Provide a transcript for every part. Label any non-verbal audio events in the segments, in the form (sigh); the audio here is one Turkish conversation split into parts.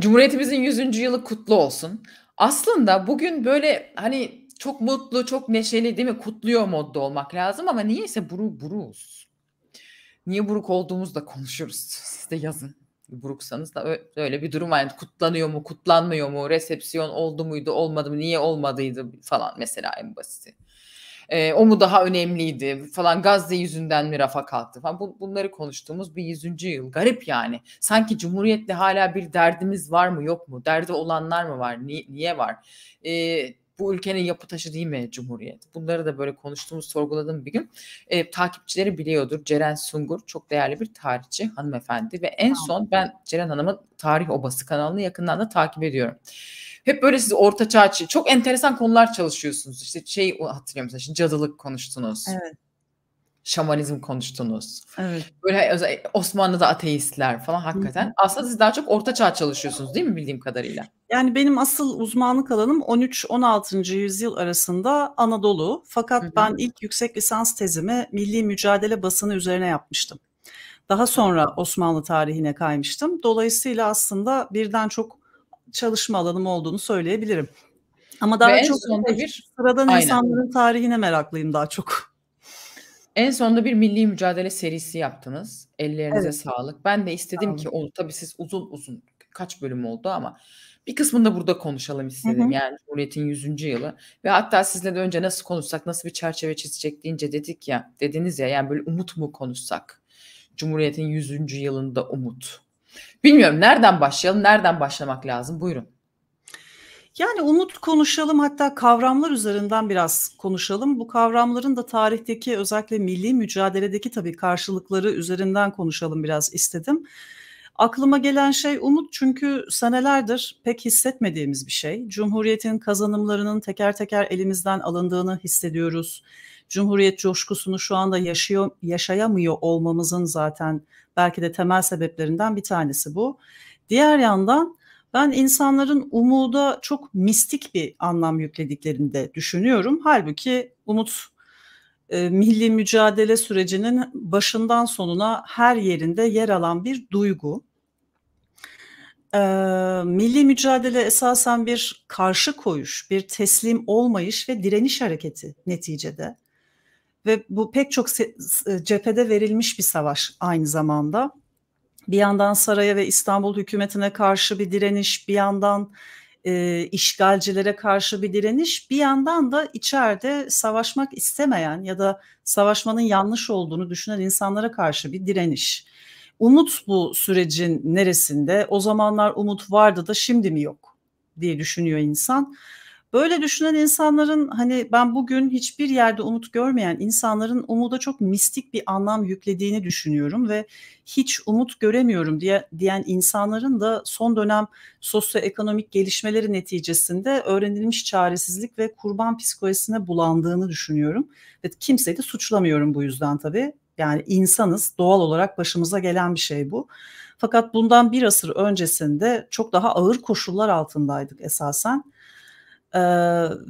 Cumhuriyetimizin 100. yılı kutlu olsun. Aslında bugün böyle hani çok mutlu, çok neşeli değil mi? Kutluyor modda olmak lazım ama niyeyse buru buruz. Niye buruk olduğumuzu da konuşuruz. Siz de yazın. Buruksanız da öyle bir durum var. Yani kutlanıyor mu, kutlanmıyor mu? Resepsiyon oldu muydu, olmadı mı? Niye olmadıydı falan mesela en basiti e, o mu daha önemliydi falan Gazze yüzünden mi rafa kalktı falan bu, bunları konuştuğumuz bir yüzüncü yıl garip yani sanki Cumhuriyet'le hala bir derdimiz var mı yok mu derdi olanlar mı var niye, niye var e, bu ülkenin yapı taşı değil mi Cumhuriyet? Bunları da böyle konuştuğumuz, sorguladım bir gün e, takipçileri biliyordur. Ceren Sungur çok değerli bir tarihçi hanımefendi ve en son ben Ceren Hanım'ın Tarih Obası kanalını yakından da takip ediyorum. Hep böyle siz ortaçağ için çok enteresan konular çalışıyorsunuz. İşte şey hatırlıyorum mesela şimdi cadılık konuştunuz. Evet. Şamanizm konuştunuz. Evet. Böyle Osmanlı'da ateistler falan hakikaten. Hı. Aslında siz daha çok orta ortaçağ çalışıyorsunuz değil mi bildiğim kadarıyla? Yani benim asıl uzmanlık alanım 13-16. yüzyıl arasında Anadolu. Fakat hı hı. ben ilk yüksek lisans tezimi milli mücadele basını üzerine yapmıştım. Daha sonra Osmanlı tarihine kaymıştım. Dolayısıyla aslında birden çok çalışma alanım olduğunu söyleyebilirim. Ama daha Ve çok şey, bir sıradan Aynen. insanların tarihine meraklıyım daha çok. En sonunda bir milli mücadele serisi yaptınız. Ellerinize evet. sağlık. Ben de istedim tamam. ki onu tabii siz uzun uzun kaç bölüm oldu ama bir kısmını da burada konuşalım istedim. Hı hı. Yani Cumhuriyet'in 100. yılı ve hatta sizle de önce nasıl konuşsak, nasıl bir çerçeve çizecek deyince dedik ya, dediniz ya yani böyle umut mu konuşsak? Cumhuriyet'in 100. yılında umut Bilmiyorum nereden başlayalım, nereden başlamak lazım? Buyurun. Yani umut konuşalım hatta kavramlar üzerinden biraz konuşalım. Bu kavramların da tarihteki özellikle milli mücadeledeki tabii karşılıkları üzerinden konuşalım biraz istedim. Aklıma gelen şey umut çünkü senelerdir pek hissetmediğimiz bir şey. Cumhuriyetin kazanımlarının teker teker elimizden alındığını hissediyoruz. Cumhuriyet coşkusunu şu anda yaşıyor, yaşayamıyor olmamızın zaten belki de temel sebeplerinden bir tanesi bu. Diğer yandan ben insanların umuda çok mistik bir anlam yüklediklerini de düşünüyorum. Halbuki umut e, milli mücadele sürecinin başından sonuna her yerinde yer alan bir duygu e, milli mücadele esasen bir karşı koyuş, bir teslim olmayış ve direniş hareketi neticede. Ve bu pek çok cephede verilmiş bir savaş aynı zamanda. Bir yandan saraya ve İstanbul hükümetine karşı bir direniş, bir yandan e, işgalcilere karşı bir direniş, bir yandan da içeride savaşmak istemeyen ya da savaşmanın yanlış olduğunu düşünen insanlara karşı bir direniş. Umut bu sürecin neresinde? O zamanlar umut vardı da şimdi mi yok diye düşünüyor insan. Böyle düşünen insanların hani ben bugün hiçbir yerde umut görmeyen insanların umuda çok mistik bir anlam yüklediğini düşünüyorum ve hiç umut göremiyorum diye diyen insanların da son dönem sosyoekonomik gelişmeleri neticesinde öğrenilmiş çaresizlik ve kurban psikolojisine bulandığını düşünüyorum. Ve kimseyi de suçlamıyorum bu yüzden tabii. Yani insanız doğal olarak başımıza gelen bir şey bu. Fakat bundan bir asır öncesinde çok daha ağır koşullar altındaydık esasen. Ee,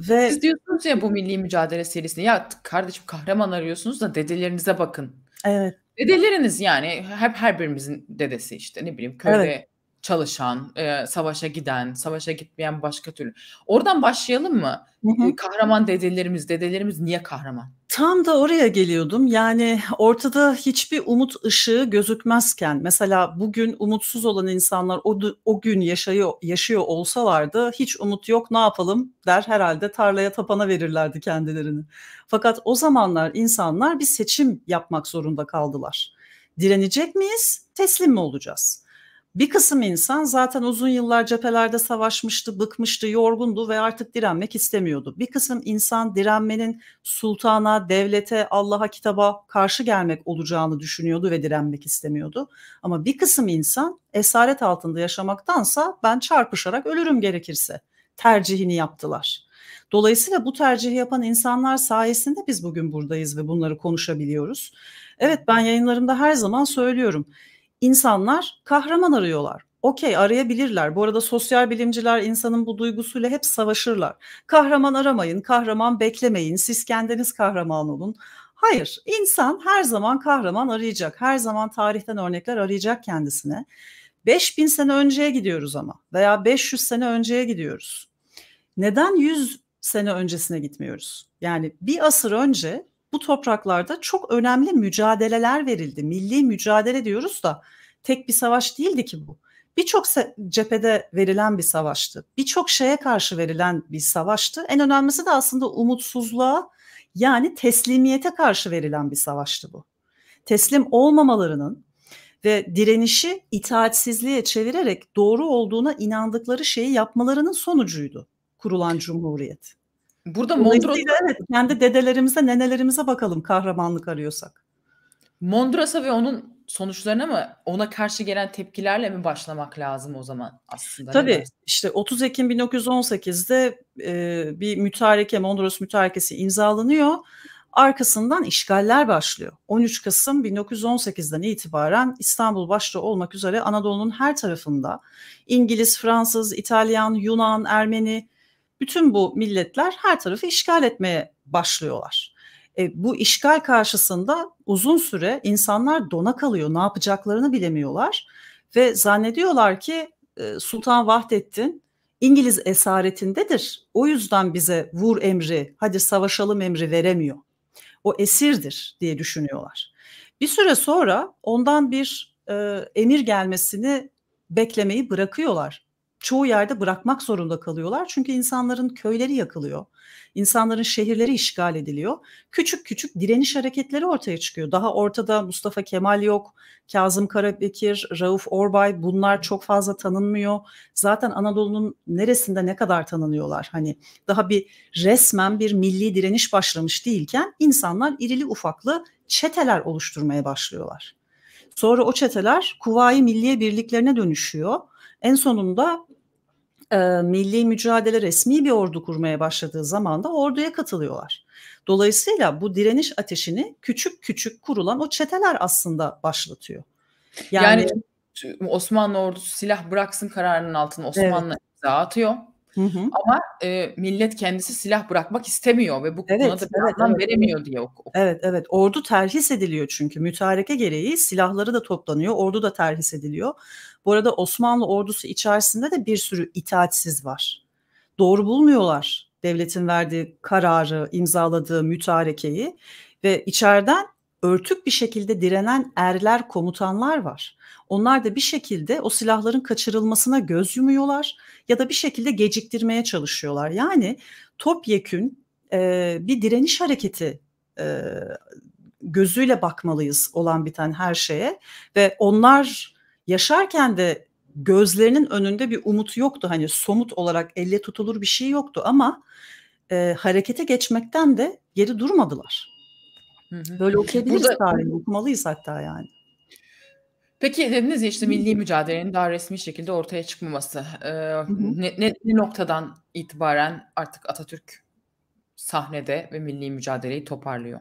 ve Siz diyorsunuz ya bu milli mücadele serisini. ya kardeşim kahraman arıyorsunuz da dedelerinize bakın. Evet. Dedeleriniz yani hep her birimizin dedesi işte ne bileyim köyde evet. çalışan, e, savaşa giden, savaşa gitmeyen başka türlü. Oradan başlayalım mı? Hı hı. Kahraman dedelerimiz, dedelerimiz niye kahraman? Tam da oraya geliyordum. Yani ortada hiçbir umut ışığı gözükmezken mesela bugün umutsuz olan insanlar o, o gün yaşıyor, yaşıyor olsalardı hiç umut yok ne yapalım der herhalde tarlaya tapana verirlerdi kendilerini. Fakat o zamanlar insanlar bir seçim yapmak zorunda kaldılar. Direnecek miyiz teslim mi olacağız? Bir kısım insan zaten uzun yıllar cephelerde savaşmıştı, bıkmıştı, yorgundu ve artık direnmek istemiyordu. Bir kısım insan direnmenin sultana, devlete, Allah'a, kitaba karşı gelmek olacağını düşünüyordu ve direnmek istemiyordu. Ama bir kısım insan esaret altında yaşamaktansa ben çarpışarak ölürüm gerekirse tercihini yaptılar. Dolayısıyla bu tercihi yapan insanlar sayesinde biz bugün buradayız ve bunları konuşabiliyoruz. Evet ben yayınlarımda her zaman söylüyorum insanlar kahraman arıyorlar. Okey arayabilirler. Bu arada sosyal bilimciler insanın bu duygusuyla hep savaşırlar. Kahraman aramayın, kahraman beklemeyin, siz kendiniz kahraman olun. Hayır, insan her zaman kahraman arayacak. Her zaman tarihten örnekler arayacak kendisine. 5000 sene önceye gidiyoruz ama veya 500 sene önceye gidiyoruz. Neden 100 sene öncesine gitmiyoruz? Yani bir asır önce bu topraklarda çok önemli mücadeleler verildi. Milli mücadele diyoruz da tek bir savaş değildi ki bu. Birçok cephede verilen bir savaştı. Birçok şeye karşı verilen bir savaştı. En önemlisi de aslında umutsuzluğa yani teslimiyete karşı verilen bir savaştı bu. Teslim olmamalarının ve direnişi itaatsizliğe çevirerek doğru olduğuna inandıkları şeyi yapmalarının sonucuydu kurulan cumhuriyet. Burada Mondros'ta evet, kendi dedelerimize, nenelerimize bakalım kahramanlık arıyorsak. Mondros'a ve onun sonuçlarına mı ona karşı gelen tepkilerle mi başlamak lazım o zaman aslında? Tabii işte 30 Ekim 1918'de e, bir mütareke Mondros mütarekesi imzalanıyor. Arkasından işgaller başlıyor. 13 Kasım 1918'den itibaren İstanbul başta olmak üzere Anadolu'nun her tarafında İngiliz, Fransız, İtalyan, Yunan, Ermeni, bütün bu milletler her tarafı işgal etmeye başlıyorlar. E, bu işgal karşısında uzun süre insanlar dona kalıyor, ne yapacaklarını bilemiyorlar ve zannediyorlar ki e, Sultan Vahdettin İngiliz esaretindedir. O yüzden bize vur emri, hadi savaşalım emri veremiyor. O esirdir diye düşünüyorlar. Bir süre sonra ondan bir e, emir gelmesini beklemeyi bırakıyorlar çoğu yerde bırakmak zorunda kalıyorlar. Çünkü insanların köyleri yakılıyor. İnsanların şehirleri işgal ediliyor. Küçük küçük direniş hareketleri ortaya çıkıyor. Daha ortada Mustafa Kemal yok, Kazım Karabekir, Rauf Orbay bunlar çok fazla tanınmıyor. Zaten Anadolu'nun neresinde ne kadar tanınıyorlar? Hani daha bir resmen bir milli direniş başlamış değilken insanlar irili ufaklı çeteler oluşturmaya başlıyorlar. Sonra o çeteler Kuvayi Milliye Birliklerine dönüşüyor. En sonunda e, milli mücadele resmi bir ordu kurmaya başladığı zaman da orduya katılıyorlar. Dolayısıyla bu direniş ateşini küçük küçük kurulan o çeteler aslında başlatıyor. Yani, yani Osmanlı ordusu silah bıraksın kararının altına Osmanlı evet. imza atıyor. Hı hı. Ama e, millet kendisi silah bırakmak istemiyor ve bu evet, konuda bir evet, anlam evet, veremiyor diye oku. Evet evet ordu terhis ediliyor çünkü mütareke gereği silahları da toplanıyor ordu da terhis ediliyor. Bu arada Osmanlı ordusu içerisinde de bir sürü itaatsiz var. Doğru bulmuyorlar devletin verdiği kararı imzaladığı mütarekeyi ve içeriden örtük bir şekilde direnen erler, komutanlar var. Onlar da bir şekilde o silahların kaçırılmasına göz yumuyorlar ya da bir şekilde geciktirmeye çalışıyorlar. Yani topyekün e, bir direniş hareketi e, gözüyle bakmalıyız olan biten her şeye ve onlar yaşarken de gözlerinin önünde bir umut yoktu hani somut olarak elle tutulur bir şey yoktu ama e, harekete geçmekten de geri durmadılar. Böyle okuyabiliriz Burada... tarihi, okumalıyız hatta yani. Peki dediniz ya işte milli mücadelenin daha resmi şekilde ortaya çıkmaması. Ee, hı hı. ne, ne, ne noktadan itibaren artık Atatürk sahnede ve milli mücadeleyi toparlıyor?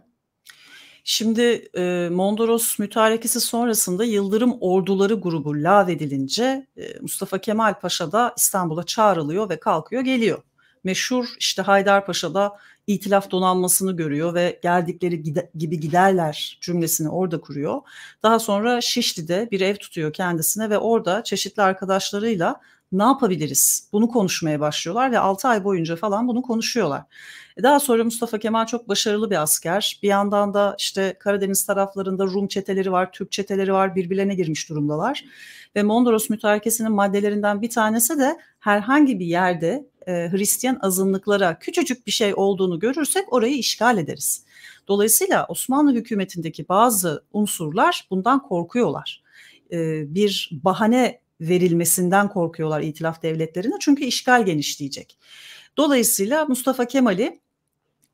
Şimdi e, Mondros mütarekesi sonrasında Yıldırım Orduları grubu lağvedilince e, Mustafa Kemal Paşa da İstanbul'a çağrılıyor ve kalkıyor geliyor. Meşhur işte Haydar Paşa da itilaf donanmasını görüyor ve geldikleri gide, gibi giderler cümlesini orada kuruyor. Daha sonra Şişli'de bir ev tutuyor kendisine ve orada çeşitli arkadaşlarıyla ne yapabiliriz? Bunu konuşmaya başlıyorlar ve 6 ay boyunca falan bunu konuşuyorlar. E, daha sonra Mustafa Kemal çok başarılı bir asker. Bir yandan da işte Karadeniz taraflarında Rum çeteleri var, Türk çeteleri var, birbirlerine girmiş durumdalar. Ve Mondros Mütarekesi'nin maddelerinden bir tanesi de herhangi bir yerde e, Hristiyan azınlıklara küçücük bir şey olduğunu görürsek orayı işgal ederiz. Dolayısıyla Osmanlı hükümetindeki bazı unsurlar bundan korkuyorlar. E, bir bahane verilmesinden korkuyorlar itilaf devletlerine çünkü işgal genişleyecek. Dolayısıyla Mustafa Kemal'i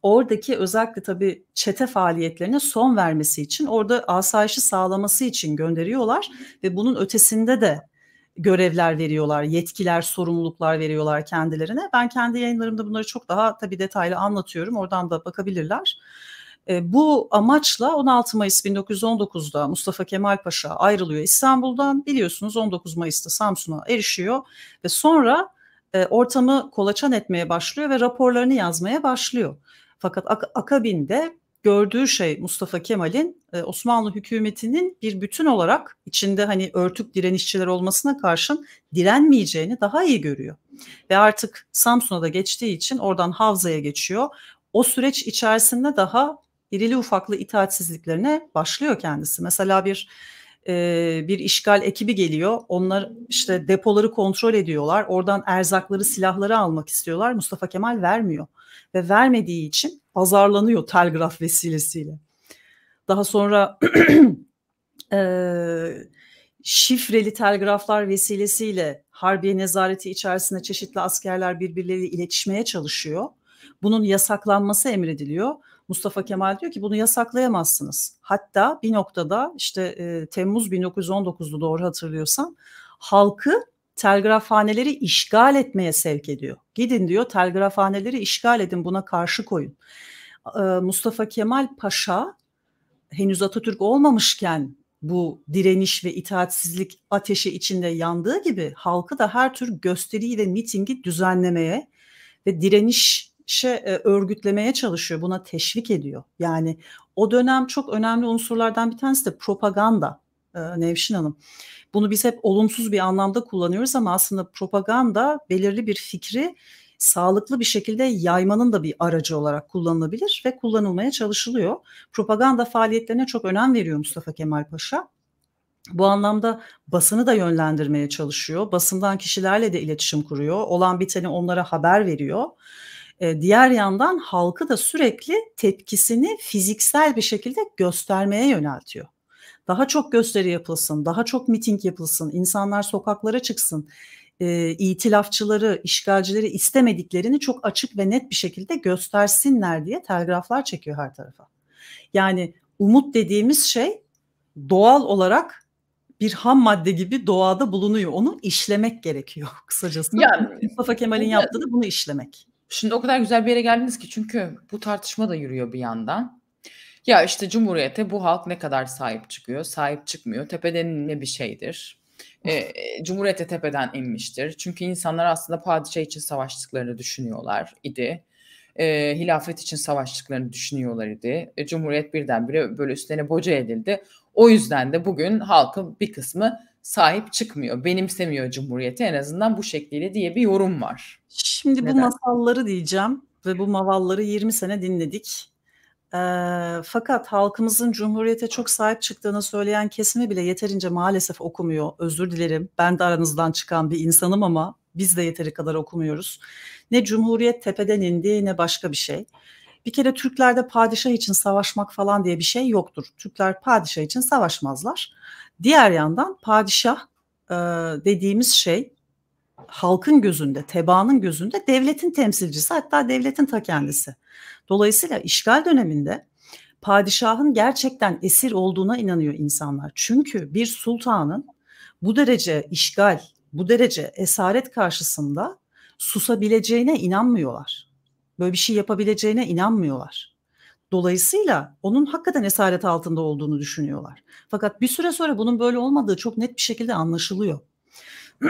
oradaki özellikle tabii çete faaliyetlerine son vermesi için orada asayişi sağlaması için gönderiyorlar ve bunun ötesinde de görevler veriyorlar, yetkiler, sorumluluklar veriyorlar kendilerine. Ben kendi yayınlarımda bunları çok daha tabii detaylı anlatıyorum. Oradan da bakabilirler. E, bu amaçla 16 Mayıs 1919'da Mustafa Kemal Paşa ayrılıyor İstanbul'dan. Biliyorsunuz 19 Mayıs'ta Samsun'a erişiyor ve sonra e, ortamı kolaçan etmeye başlıyor ve raporlarını yazmaya başlıyor. Fakat ak- akabinde gördüğü şey Mustafa Kemal'in e, Osmanlı hükümetinin bir bütün olarak içinde hani örtük direnişçiler olmasına karşın direnmeyeceğini daha iyi görüyor. Ve artık Samsun'a da geçtiği için oradan Havza'ya geçiyor. O süreç içerisinde daha irili ufaklı itaatsizliklerine başlıyor kendisi. Mesela bir e, bir işgal ekibi geliyor. Onlar işte depoları kontrol ediyorlar. Oradan erzakları, silahları almak istiyorlar. Mustafa Kemal vermiyor ve vermediği için azarlanıyor telgraf vesilesiyle. Daha sonra (clears throat) e, şifreli telgraflar vesilesiyle Harbiye Nezareti içerisinde çeşitli askerler birbirleriyle iletişmeye çalışıyor. Bunun yasaklanması emrediliyor. Mustafa Kemal diyor ki bunu yasaklayamazsınız. Hatta bir noktada işte e, Temmuz 1919'du doğru hatırlıyorsam halkı telgrafhaneleri işgal etmeye sevk ediyor. Gidin diyor telgrafhaneleri işgal edin buna karşı koyun. E, Mustafa Kemal Paşa henüz Atatürk olmamışken bu direniş ve itaatsizlik ateşi içinde yandığı gibi halkı da her tür gösteriyle mitingi düzenlemeye ve direniş işe e, örgütlemeye çalışıyor, buna teşvik ediyor. Yani o dönem çok önemli unsurlardan bir tanesi de propaganda e, Nevşin Hanım. Bunu biz hep olumsuz bir anlamda kullanıyoruz ama aslında propaganda belirli bir fikri sağlıklı bir şekilde yaymanın da bir aracı olarak kullanılabilir ve kullanılmaya çalışılıyor. Propaganda faaliyetlerine çok önem veriyor Mustafa Kemal Paşa. Bu anlamda basını da yönlendirmeye çalışıyor. Basından kişilerle de iletişim kuruyor. Olan biteni onlara haber veriyor diğer yandan halkı da sürekli tepkisini fiziksel bir şekilde göstermeye yöneltiyor. Daha çok gösteri yapılsın, daha çok miting yapılsın, insanlar sokaklara çıksın. E, itilafçıları, işgalcileri istemediklerini çok açık ve net bir şekilde göstersinler diye telgraflar çekiyor her tarafa. Yani umut dediğimiz şey doğal olarak bir ham madde gibi doğada bulunuyor. Onu işlemek gerekiyor (laughs) kısacası. Yani, Mustafa Kemal'in yaptığı da bunu işlemek. Şimdi o kadar güzel bir yere geldiniz ki çünkü bu tartışma da yürüyor bir yandan. Ya işte Cumhuriyet'e bu halk ne kadar sahip çıkıyor, sahip çıkmıyor. Tepeden ne bir şeydir. E, Cumhuriyet'e tepeden inmiştir. Çünkü insanlar aslında padişah için savaştıklarını düşünüyorlar idi. E, hilafet için savaştıklarını düşünüyorlar idi. E, Cumhuriyet birdenbire böyle üstlerine boca edildi. O yüzden de bugün halkın bir kısmı sahip çıkmıyor, benimsemiyor Cumhuriyeti en azından bu şekliyle diye bir yorum var. Şimdi Neden? bu masalları diyeceğim ve bu mavalları 20 sene dinledik. E, fakat halkımızın Cumhuriyete çok sahip çıktığını söyleyen kesimi bile yeterince maalesef okumuyor. Özür dilerim ben de aranızdan çıkan bir insanım ama biz de yeteri kadar okumuyoruz. Ne Cumhuriyet tepeden indi ne başka bir şey. Bir kere Türklerde padişah için savaşmak falan diye bir şey yoktur. Türkler padişah için savaşmazlar. Diğer yandan padişah e, dediğimiz şey halkın gözünde, tebaanın gözünde devletin temsilcisi hatta devletin ta kendisi. Dolayısıyla işgal döneminde padişahın gerçekten esir olduğuna inanıyor insanlar. Çünkü bir sultanın bu derece işgal, bu derece esaret karşısında susabileceğine inanmıyorlar. Böyle bir şey yapabileceğine inanmıyorlar. Dolayısıyla onun hakikaten esaret altında olduğunu düşünüyorlar. Fakat bir süre sonra bunun böyle olmadığı çok net bir şekilde anlaşılıyor. (clears throat)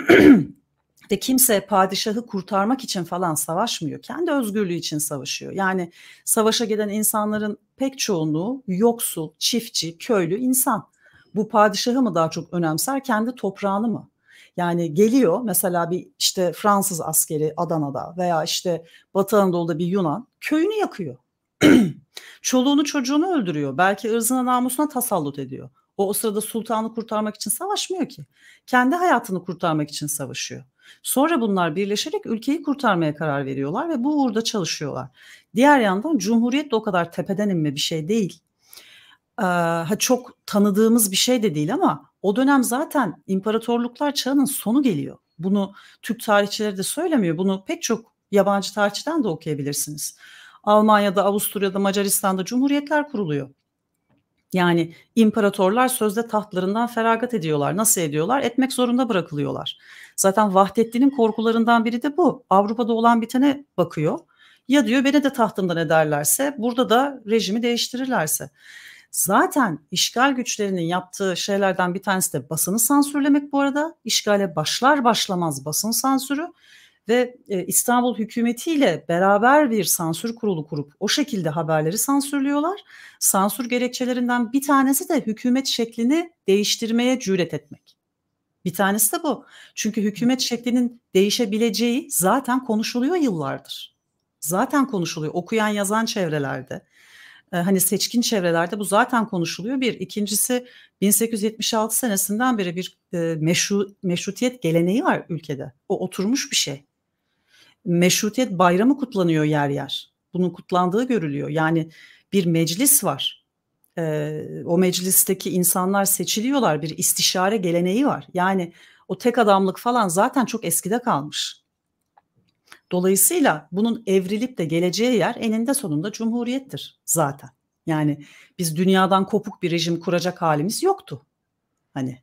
de kimse padişahı kurtarmak için falan savaşmıyor. Kendi özgürlüğü için savaşıyor. Yani savaşa giden insanların pek çoğunluğu yoksul, çiftçi, köylü insan. Bu padişahı mı daha çok önemser, kendi toprağını mı? Yani geliyor mesela bir işte Fransız askeri Adana'da veya işte Batı Anadolu'da bir Yunan köyünü yakıyor. (clears throat) Çoluğunu çocuğunu öldürüyor. Belki ırzına namusuna tasallut ediyor. O o sırada sultanı kurtarmak için savaşmıyor ki. Kendi hayatını kurtarmak için savaşıyor. Sonra bunlar birleşerek ülkeyi kurtarmaya karar veriyorlar ve bu uğurda çalışıyorlar. Diğer yandan cumhuriyet de o kadar tepeden inme bir şey değil. Ee, çok tanıdığımız bir şey de değil ama o dönem zaten imparatorluklar çağının sonu geliyor. Bunu Türk tarihçileri de söylemiyor. Bunu pek çok yabancı tarihçiden de okuyabilirsiniz. Almanya'da, Avusturya'da, Macaristan'da cumhuriyetler kuruluyor. Yani imparatorlar sözde tahtlarından feragat ediyorlar. Nasıl ediyorlar? Etmek zorunda bırakılıyorlar. Zaten Vahdettin'in korkularından biri de bu. Avrupa'da olan bitene bakıyor. Ya diyor beni de tahtımdan ederlerse, burada da rejimi değiştirirlerse. Zaten işgal güçlerinin yaptığı şeylerden bir tanesi de basını sansürlemek bu arada. İşgale başlar başlamaz basın sansürü ve e, İstanbul hükümetiyle beraber bir sansür kurulu kurup o şekilde haberleri sansürlüyorlar. Sansür gerekçelerinden bir tanesi de hükümet şeklini değiştirmeye cüret etmek. Bir tanesi de bu. Çünkü hükümet şeklinin değişebileceği zaten konuşuluyor yıllardır. Zaten konuşuluyor okuyan yazan çevrelerde. E, hani seçkin çevrelerde bu zaten konuşuluyor. Bir ikincisi 1876 senesinden beri bir e, meşru, meşrutiyet geleneği var ülkede. O oturmuş bir şey meşrutiyet bayramı kutlanıyor yer yer. Bunun kutlandığı görülüyor. Yani bir meclis var. E, o meclisteki insanlar seçiliyorlar. Bir istişare geleneği var. Yani o tek adamlık falan zaten çok eskide kalmış. Dolayısıyla bunun evrilip de geleceği yer eninde sonunda cumhuriyettir zaten. Yani biz dünyadan kopuk bir rejim kuracak halimiz yoktu. Hani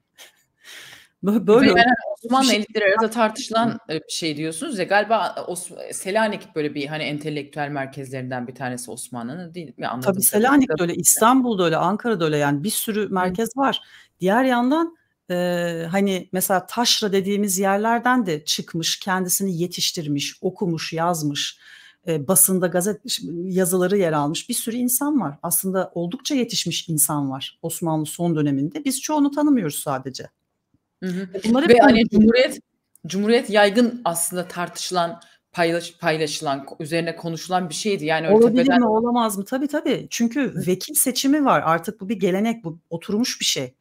Böyle yani Osmanlı şey... elitleri arasında tartışılan e, bir şey diyorsunuz ya galiba Os- Selanik böyle bir hani entelektüel merkezlerinden bir tanesi Osmanlı'nın değil mi? Anladım. Tabii Selanik de öyle, İstanbul'da öyle, Ankara'da öyle yani bir sürü merkez var. Diğer yandan e, hani mesela taşra dediğimiz yerlerden de çıkmış, kendisini yetiştirmiş, okumuş, yazmış, e, basında gazet yazıları yer almış bir sürü insan var. Aslında oldukça yetişmiş insan var Osmanlı son döneminde. Biz çoğunu tanımıyoruz sadece. E, Bunları Ve hani Cumhuriyet Cumhuriyet yaygın aslında tartışılan paylaş, paylaşılan, üzerine konuşulan bir şeydi. Yani Olabilir tepeden... mi, olamaz mı? Tabii tabii. Çünkü vekil seçimi var. Artık bu bir gelenek, bu oturmuş bir şey.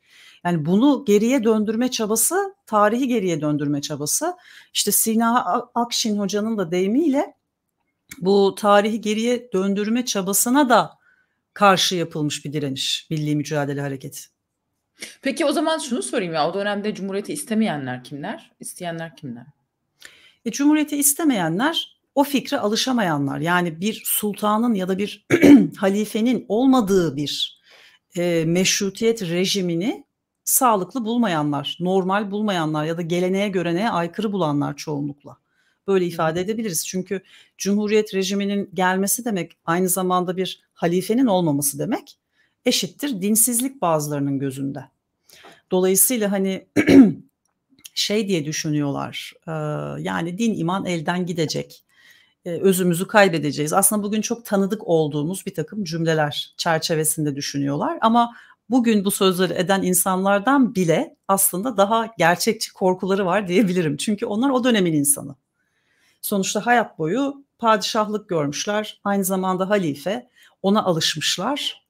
Yani bunu geriye döndürme çabası, tarihi geriye döndürme çabası. İşte Sina Akşin hocanın da deyimiyle bu tarihi geriye döndürme çabasına da karşı yapılmış bir direniş, milli mücadele hareketi. Peki o zaman şunu sorayım ya o dönemde Cumhuriyeti istemeyenler kimler? İsteyenler kimler? E, Cumhuriyeti istemeyenler o fikre alışamayanlar yani bir sultanın ya da bir (clears throat) halifenin olmadığı bir e, meşrutiyet rejimini sağlıklı bulmayanlar, normal bulmayanlar ya da geleneğe göreneğe aykırı bulanlar çoğunlukla. Böyle ifade edebiliriz. Çünkü cumhuriyet rejiminin gelmesi demek aynı zamanda bir halifenin olmaması demek eşittir dinsizlik bazılarının gözünde. Dolayısıyla hani (clears throat) şey diye düşünüyorlar yani din iman elden gidecek özümüzü kaybedeceğiz. Aslında bugün çok tanıdık olduğumuz bir takım cümleler çerçevesinde düşünüyorlar ama bugün bu sözleri eden insanlardan bile aslında daha gerçekçi korkuları var diyebilirim. Çünkü onlar o dönemin insanı. Sonuçta hayat boyu padişahlık görmüşler, aynı zamanda halife, ona alışmışlar.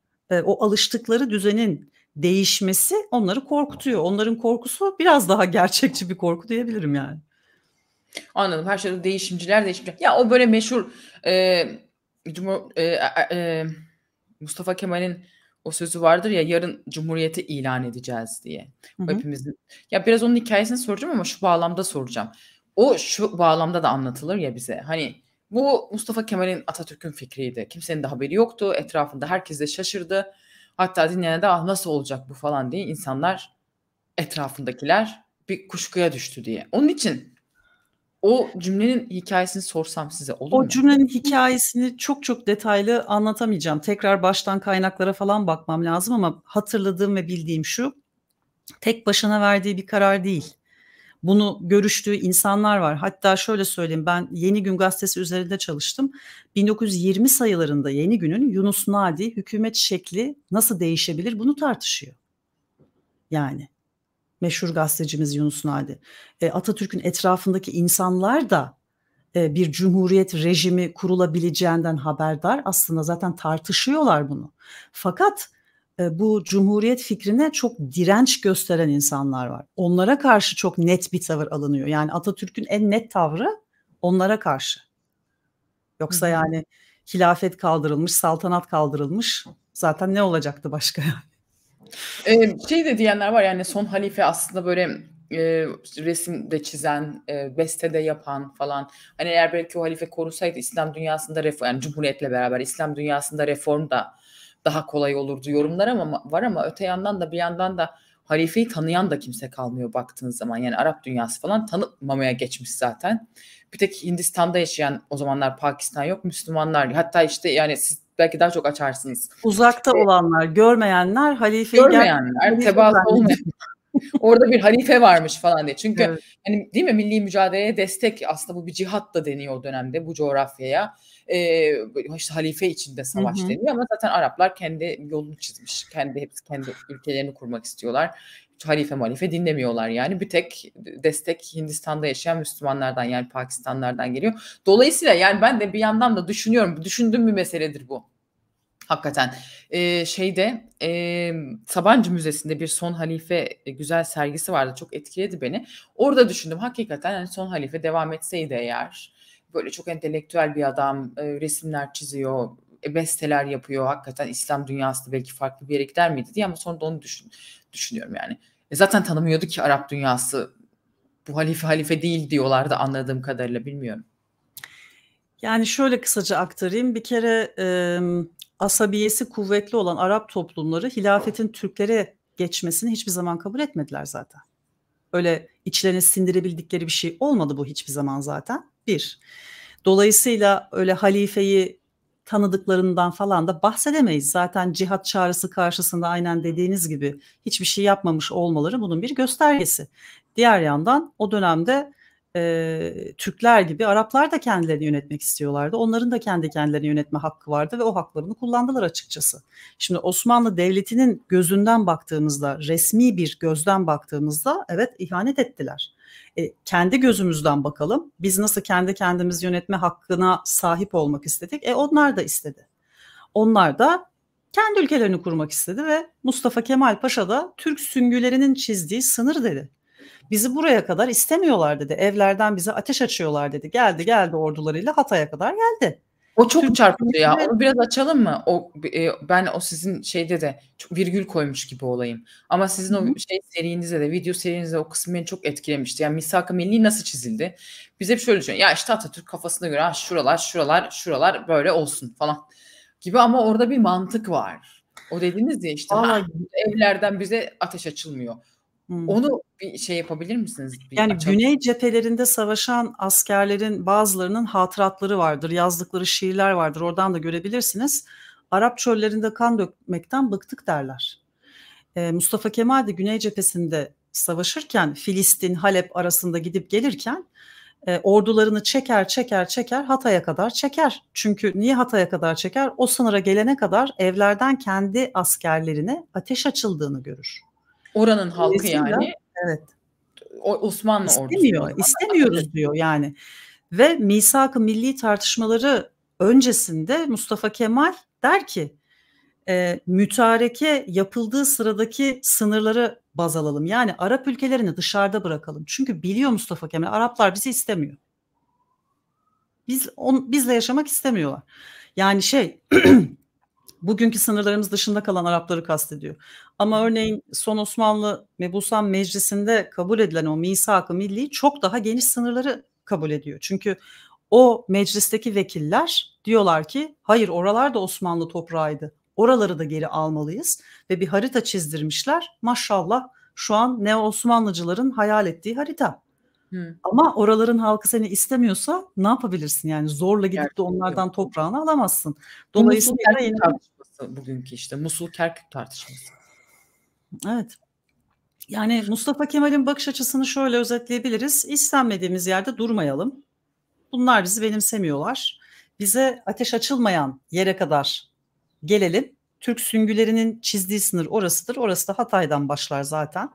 o alıştıkları düzenin değişmesi onları korkutuyor. Onların korkusu biraz daha gerçekçi bir korku diyebilirim yani. Anladım. Her şeyde değişimciler değişimciler. Ya o böyle meşhur e, Cumhur, e, e, Mustafa Kemal'in o sözü vardır ya yarın cumhuriyeti ilan edeceğiz diye. Hı hı. Hepimizin. Ya biraz onun hikayesini soracağım ama şu bağlamda soracağım. O şu bağlamda da anlatılır ya bize. Hani bu Mustafa Kemal'in Atatürk'ün fikriydi. Kimsenin de haberi yoktu. Etrafında herkes de şaşırdı. Hatta dinleyene de ah nasıl olacak bu falan diye insanlar etrafındakiler bir kuşkuya düştü diye. Onun için o cümlenin hikayesini sorsam size olur o mu? O cümlenin hikayesini çok çok detaylı anlatamayacağım. Tekrar baştan kaynaklara falan bakmam lazım ama hatırladığım ve bildiğim şu. Tek başına verdiği bir karar değil bunu görüştüğü insanlar var. Hatta şöyle söyleyeyim ben Yeni Gün gazetesi üzerinde çalıştım. 1920 sayılarında Yeni Gün'ün Yunus Nadi hükümet şekli nasıl değişebilir bunu tartışıyor. Yani meşhur gazetecimiz Yunus Nadi. E, Atatürk'ün etrafındaki insanlar da e, bir cumhuriyet rejimi kurulabileceğinden haberdar aslında zaten tartışıyorlar bunu. Fakat e, bu cumhuriyet fikrine çok direnç gösteren insanlar var. Onlara karşı çok net bir tavır alınıyor. Yani Atatürk'ün en net tavrı onlara karşı. Yoksa Hı-hı. yani hilafet kaldırılmış, saltanat kaldırılmış. Zaten ne olacaktı başka (laughs) Ee, şey de diyenler var yani son halife aslında böyle e, resimde çizen, e, de yapan falan. Hani eğer belki o halife korusaydı İslam dünyasında reform, yani Cumhuriyet'le beraber İslam dünyasında reform da daha kolay olurdu yorumlar ama var ama öte yandan da bir yandan da halifeyi tanıyan da kimse kalmıyor baktığınız zaman. Yani Arap dünyası falan tanımamaya geçmiş zaten. Bir tek Hindistan'da yaşayan o zamanlar Pakistan yok Müslümanlar. Hatta işte yani siz belki daha çok açarsınız. Uzakta olanlar, görmeyenler, halifeyi görmeyenler, tebaası olmayanlar. Orada bir halife varmış falan diye. Çünkü evet. hani değil mi milli mücadeleye destek aslında bu bir cihat da deniyor o dönemde bu coğrafyaya. Ee, işte halife içinde savaş Hı-hı. deniyor ama zaten Araplar kendi yolunu çizmiş. Kendi hepsi kendi ülkelerini kurmak istiyorlar. Hiç halife malife dinlemiyorlar yani. Bir tek destek Hindistan'da yaşayan Müslümanlardan yani Pakistanlardan geliyor. Dolayısıyla yani ben de bir yandan da düşünüyorum. Düşündüğüm bir meseledir bu. Hakikaten. Eee, şeyde, emm, Sabancı Müzesi'nde bir Son Halife, e, güzel sergisi vardı. Çok etkiledi beni. Orada düşündüm hakikaten, hani, Son Halife devam etseydi eğer, böyle çok entelektüel bir adam, eee, resimler çiziyor, eee, besteler yapıyor. Hakikaten İslam dünyası belki farklı bir yere gider miydi diye ama sonra da onu düşün düşünüyorum yani. E, zaten tanımıyordu ki Arap dünyası. Bu halife halife değil diyorlardı anladığım kadarıyla. Bilmiyorum. Yani şöyle kısaca aktarayım. Bir kere, emm asabiyesi kuvvetli olan Arap toplumları hilafetin Türklere geçmesini hiçbir zaman kabul etmediler zaten. Öyle içlerine sindirebildikleri bir şey olmadı bu hiçbir zaman zaten. Bir. Dolayısıyla öyle halifeyi tanıdıklarından falan da bahsedemeyiz. Zaten cihat çağrısı karşısında aynen dediğiniz gibi hiçbir şey yapmamış olmaları bunun bir göstergesi. Diğer yandan o dönemde e, Türkler gibi Araplar da kendilerini yönetmek istiyorlardı. Onların da kendi kendilerini yönetme hakkı vardı ve o haklarını kullandılar açıkçası. Şimdi Osmanlı Devleti'nin gözünden baktığımızda, resmi bir gözden baktığımızda evet ihanet ettiler. E, kendi gözümüzden bakalım. Biz nasıl kendi kendimiz yönetme hakkına sahip olmak istedik? E onlar da istedi. Onlar da kendi ülkelerini kurmak istedi ve Mustafa Kemal Paşa da Türk süngülerinin çizdiği sınır dedi. Bizi buraya kadar istemiyorlar dedi. Evlerden bize ateş açıyorlar dedi. Geldi geldi ordularıyla Hatay'a kadar geldi. O çok Türk çarpıcı ya. Onu biraz açalım mı? O e, ben o sizin şeyde de virgül koymuş gibi olayım. Ama sizin Hı-hı. o şey serinizde de video serinizde o kısım beni çok etkilemişti. Yani misak-ı milli nasıl çizildi? Bize hep şöyle düşünüyoruz. Ya işte Atatürk kafasına göre ha, şuralar şuralar şuralar böyle olsun falan gibi ama orada bir mantık var. O dediniz ya işte ha, evlerden bize ateş açılmıyor. Onu bir şey yapabilir misiniz? Bir yani açalım. Güney cephelerinde savaşan askerlerin bazılarının hatıratları vardır, yazdıkları şiirler vardır. Oradan da görebilirsiniz. Arap çöllerinde kan dökmekten bıktık derler. Ee, Mustafa Kemal de Güney cephesinde savaşırken Filistin, Halep arasında gidip gelirken e, ordularını çeker çeker çeker Hatay'a kadar çeker. Çünkü niye Hatay'a kadar çeker? O sınıra gelene kadar evlerden kendi askerlerine ateş açıldığını görür. Oranın halkı Kesinlikle. yani. Evet. Osmanlı istemiyor, ordusu. İstemiyoruz diyor yani. Ve misak-ı milli tartışmaları öncesinde Mustafa Kemal der ki e, mütareke yapıldığı sıradaki sınırları baz alalım. Yani Arap ülkelerini dışarıda bırakalım. Çünkü biliyor Mustafa Kemal Araplar bizi istemiyor. Biz on, bizle yaşamak istemiyorlar. Yani şey (clears throat) bugünkü sınırlarımız dışında kalan Arapları kastediyor. Ama örneğin son Osmanlı Mebusan Meclisi'nde kabul edilen o misak-ı milli çok daha geniş sınırları kabul ediyor. Çünkü o meclisteki vekiller diyorlar ki hayır oralar da Osmanlı toprağıydı. Oraları da geri almalıyız ve bir harita çizdirmişler. Maşallah şu an ne Osmanlıcıların hayal ettiği harita. Hı. Ama oraların halkı seni istemiyorsa ne yapabilirsin? Yani zorla gidip de onlardan toprağını alamazsın. Dolayısıyla yeni bugünkü işte Musul Kerkük tartışması. Evet. Yani Mustafa Kemal'in bakış açısını şöyle özetleyebiliriz. İstenmediğimiz yerde durmayalım. Bunlar bizi benimsemiyorlar. Bize ateş açılmayan yere kadar gelelim. Türk süngülerinin çizdiği sınır orasıdır. Orası da Hatay'dan başlar zaten.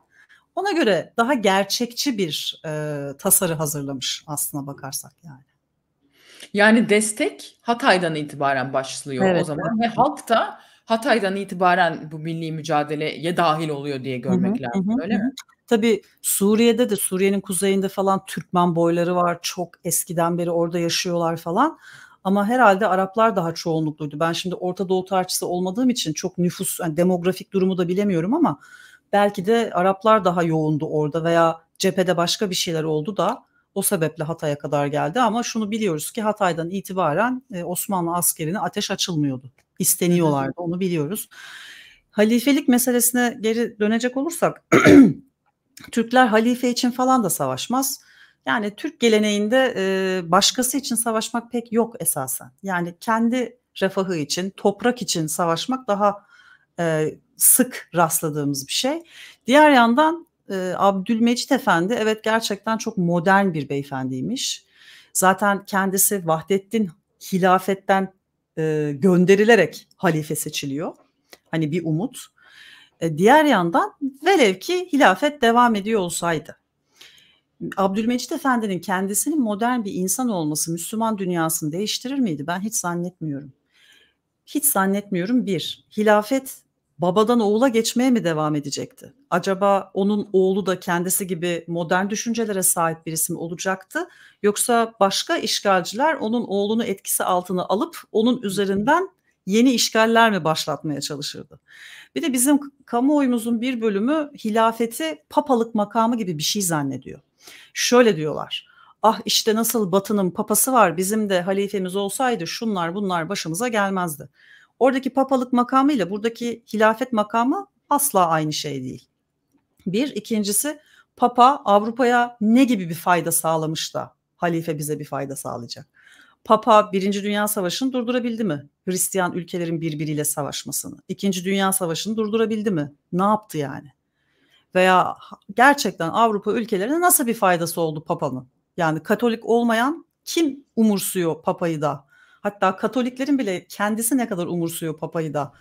Ona göre daha gerçekçi bir e, tasarı hazırlamış aslına bakarsak yani. Yani destek Hatay'dan itibaren başlıyor evet, o zaman evet. ve halk da Hatay'dan itibaren bu milli mücadeleye dahil oluyor diye görmek hı hı, lazım hı. öyle mi? Tabii Suriye'de de Suriye'nin kuzeyinde falan Türkmen boyları var. Çok eskiden beri orada yaşıyorlar falan. Ama herhalde Araplar daha çoğunlukluydu. Ben şimdi Orta Doğu tarihçisi olmadığım için çok nüfus, yani demografik durumu da bilemiyorum ama belki de Araplar daha yoğundu orada veya cephede başka bir şeyler oldu da o sebeple Hatay'a kadar geldi ama şunu biliyoruz ki Hatay'dan itibaren e, Osmanlı askerine ateş açılmıyordu. İsteniyorlardı onu biliyoruz. Halifelik meselesine geri dönecek olursak (clears throat) Türkler halife için falan da savaşmaz. Yani Türk geleneğinde e, başkası için savaşmak pek yok esasen. Yani kendi refahı için, toprak için savaşmak daha e, sık rastladığımız bir şey. Diğer yandan e, Abdülmecit Efendi evet gerçekten çok modern bir beyefendiymiş. Zaten kendisi Vahdettin hilafetten e, gönderilerek halife seçiliyor. Hani bir umut. E, diğer yandan velev ki hilafet devam ediyor olsaydı. Abdülmecit Efendi'nin kendisinin modern bir insan olması Müslüman dünyasını değiştirir miydi? Ben hiç zannetmiyorum. Hiç zannetmiyorum bir. Hilafet babadan oğula geçmeye mi devam edecekti? Acaba onun oğlu da kendisi gibi modern düşüncelere sahip bir isim olacaktı? Yoksa başka işgalciler onun oğlunu etkisi altına alıp onun üzerinden yeni işgaller mi başlatmaya çalışırdı? Bir de bizim kamuoyumuzun bir bölümü hilafeti papalık makamı gibi bir şey zannediyor. Şöyle diyorlar. Ah işte nasıl Batı'nın papası var bizim de halifemiz olsaydı şunlar bunlar başımıza gelmezdi. Oradaki papalık makamı ile buradaki hilafet makamı asla aynı şey değil. Bir, ikincisi Papa Avrupa'ya ne gibi bir fayda sağlamış da halife bize bir fayda sağlayacak? Papa Birinci Dünya Savaşı'nı durdurabildi mi? Hristiyan ülkelerin birbiriyle savaşmasını. İkinci Dünya Savaşı'nı durdurabildi mi? Ne yaptı yani? Veya gerçekten Avrupa ülkelerine nasıl bir faydası oldu Papa'nın? Yani Katolik olmayan kim umursuyor Papa'yı da Hatta Katoliklerin bile kendisi ne kadar umursuyor papayı da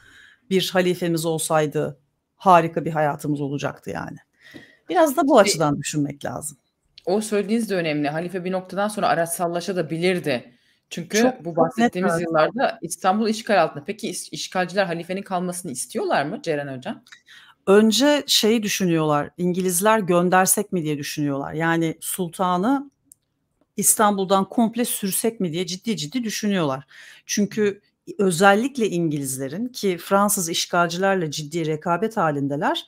bir halifemiz olsaydı harika bir hayatımız olacaktı yani. Biraz da bu açıdan düşünmek lazım. O söylediğiniz de önemli. Halife bir noktadan sonra araç sallaşa da bilirdi. Çünkü çok, bu bahsettiğimiz net yıllarda İstanbul işgal altında. Peki işgalciler halifenin kalmasını istiyorlar mı Ceren Hocam? Önce şeyi düşünüyorlar. İngilizler göndersek mi diye düşünüyorlar. Yani sultanı İstanbul'dan komple sürsek mi diye ciddi ciddi düşünüyorlar. Çünkü özellikle İngilizlerin ki Fransız işgalcilerle ciddi rekabet halindeler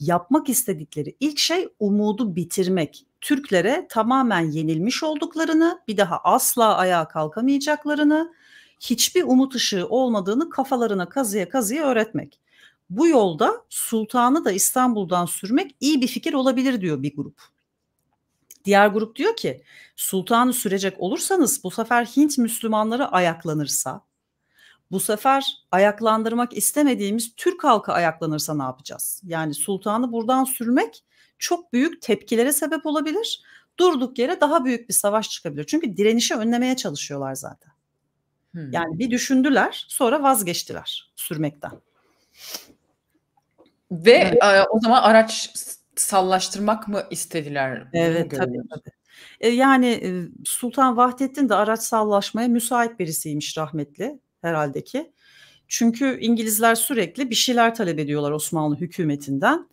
yapmak istedikleri ilk şey umudu bitirmek. Türklere tamamen yenilmiş olduklarını, bir daha asla ayağa kalkamayacaklarını, hiçbir umut ışığı olmadığını kafalarına kazıya kazıya öğretmek. Bu yolda sultanı da İstanbul'dan sürmek iyi bir fikir olabilir diyor bir grup. Diğer grup diyor ki sultanı sürecek olursanız bu sefer Hint Müslümanları ayaklanırsa, bu sefer ayaklandırmak istemediğimiz Türk halkı ayaklanırsa ne yapacağız? Yani sultanı buradan sürmek çok büyük tepkilere sebep olabilir. Durduk yere daha büyük bir savaş çıkabilir. Çünkü direnişi önlemeye çalışıyorlar zaten. Hmm. Yani bir düşündüler sonra vazgeçtiler sürmekten. Ve evet. E, o zaman araç Sallaştırmak mı istediler? Evet tabii, tabii. E, yani e, Sultan Vahdettin de araç sallaşmaya müsait birisiymiş rahmetli herhalde ki. Çünkü İngilizler sürekli bir şeyler talep ediyorlar Osmanlı hükümetinden.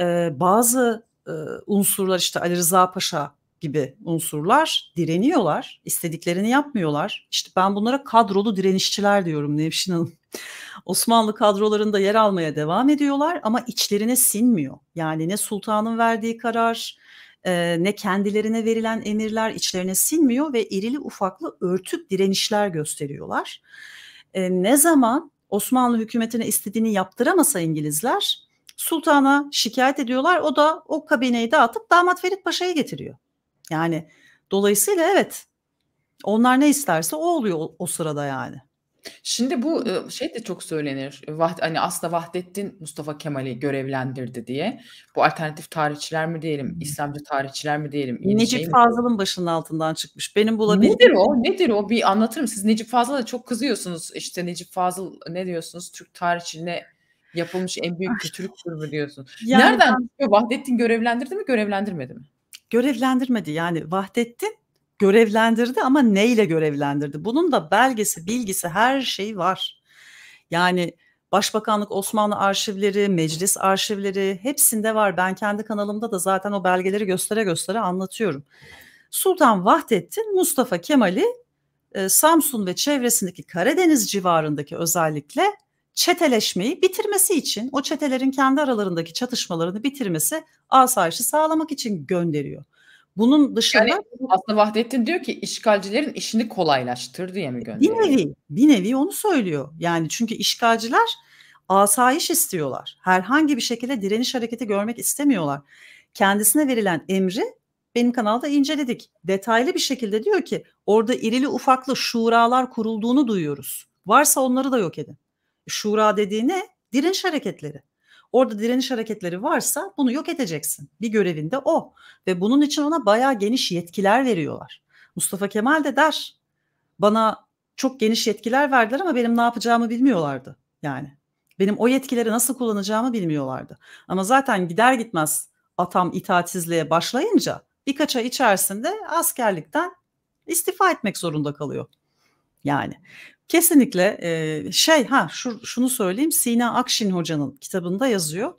Ee, bazı e, unsurlar işte Ali Rıza Paşa gibi unsurlar direniyorlar. istediklerini yapmıyorlar. İşte ben bunlara kadrolu direnişçiler diyorum Nevşin Hanım. Osmanlı kadrolarında yer almaya devam ediyorlar ama içlerine sinmiyor. Yani ne sultanın verdiği karar, e, ne kendilerine verilen emirler içlerine sinmiyor ve irili ufaklı örtük direnişler gösteriyorlar. E, ne zaman Osmanlı hükümetine istediğini yaptıramasa İngilizler sultana şikayet ediyorlar. O da o kabineyi dağıtıp damat Ferit Paşa'yı getiriyor. Yani dolayısıyla evet onlar ne isterse o oluyor o, o sırada yani. Şimdi bu şey de çok söylenir. Vahd, hani aslında Vahdettin Mustafa Kemal'i görevlendirdi diye. Bu alternatif tarihçiler mi diyelim, İslamcı tarihçiler mi diyelim? Şey Necip şey Fazıl'ın başının altından çıkmış. Benim bulabildiğim... Nedir o? Nedir o? Bir anlatırım. Siz Necip Fazıl'a da çok kızıyorsunuz. İşte Necip Fazıl ne diyorsunuz? Türk tarihçiliğine yapılmış en büyük ah. kötülük mü diyorsun? Yani, Nereden? Vahdettin görevlendirdi mi, görevlendirmedi mi? Görevlendirmedi yani Vahdettin görevlendirdi ama neyle görevlendirdi? Bunun da belgesi, bilgisi her şey var. Yani Başbakanlık Osmanlı arşivleri, meclis arşivleri hepsinde var. Ben kendi kanalımda da zaten o belgeleri göstere göstere anlatıyorum. Sultan Vahdettin Mustafa Kemal'i e, Samsun ve çevresindeki Karadeniz civarındaki özellikle çeteleşmeyi bitirmesi için, o çetelerin kendi aralarındaki çatışmalarını bitirmesi, asayişi sağlamak için gönderiyor. Bunun dışında yani aslında Vahdettin diyor ki işgalcilerin işini kolaylaştır diye mi gönderiyor? Bir nevi, bir nevi onu söylüyor. Yani çünkü işgalciler asayiş istiyorlar. Herhangi bir şekilde direniş hareketi görmek istemiyorlar. Kendisine verilen emri benim kanalda inceledik. Detaylı bir şekilde diyor ki orada irili ufaklı şuralar kurulduğunu duyuyoruz. Varsa onları da yok edin. Şura dediğine Direniş hareketleri. Orada direniş hareketleri varsa bunu yok edeceksin. Bir görevinde o ve bunun için ona bayağı geniş yetkiler veriyorlar. Mustafa Kemal de der bana çok geniş yetkiler verdiler ama benim ne yapacağımı bilmiyorlardı yani. Benim o yetkileri nasıl kullanacağımı bilmiyorlardı. Ama zaten gider gitmez atam itaatsizliğe başlayınca birkaç ay içerisinde askerlikten istifa etmek zorunda kalıyor. Yani Kesinlikle e, şey ha şu, şunu söyleyeyim Sina Akşin hocanın kitabında yazıyor.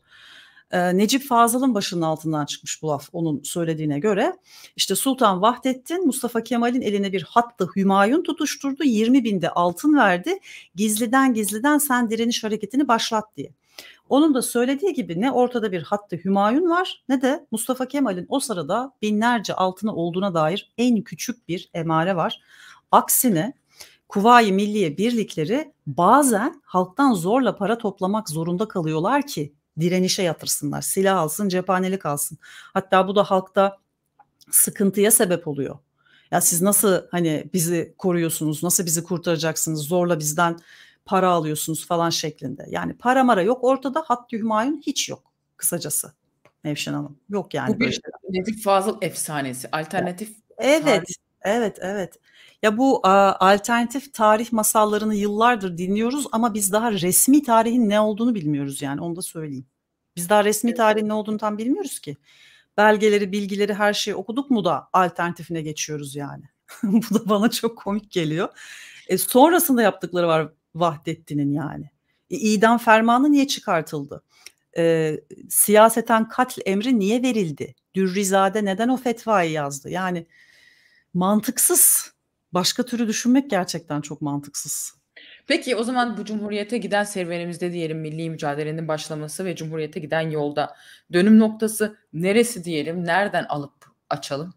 E, Necip Fazıl'ın başının altından çıkmış bu laf onun söylediğine göre. işte Sultan Vahdettin Mustafa Kemal'in eline bir hattı Hümayun tutuşturdu. 20 binde altın verdi. Gizliden gizliden sen direniş hareketini başlat diye. Onun da söylediği gibi ne ortada bir hattı Hümayun var ne de Mustafa Kemal'in o sırada binlerce altını olduğuna dair en küçük bir emare var. Aksine Kuvayi Milliye birlikleri bazen halktan zorla para toplamak zorunda kalıyorlar ki direnişe yatırsınlar. Silah alsın, cephanelik alsın. Hatta bu da halkta sıkıntıya sebep oluyor. Ya siz nasıl hani bizi koruyorsunuz, nasıl bizi kurtaracaksınız, zorla bizden para alıyorsunuz falan şeklinde. Yani para mara yok ortada, hattı hümayun hiç yok kısacası Nevşin Hanım. Yok yani. Bu bir Necip Fazıl efsanesi, alternatif. Evet, tarih. evet, evet. Ya bu e, alternatif tarih masallarını yıllardır dinliyoruz ama biz daha resmi tarihin ne olduğunu bilmiyoruz yani onu da söyleyeyim. Biz daha resmi tarihin ne olduğunu tam bilmiyoruz ki. Belgeleri, bilgileri, her şeyi okuduk mu da alternatifine geçiyoruz yani. (laughs) bu da bana çok komik geliyor. E, sonrasında yaptıkları var Vahdettin'in yani. E, idam fermanı niye çıkartıldı? E, siyaseten katil emri niye verildi? Dürrizade neden o fetvayı yazdı? Yani mantıksız. Başka türü düşünmek gerçekten çok mantıksız. Peki o zaman bu Cumhuriyete giden serüvenimizde diyelim milli mücadelenin başlaması ve Cumhuriyete giden yolda dönüm noktası neresi diyelim, nereden alıp açalım?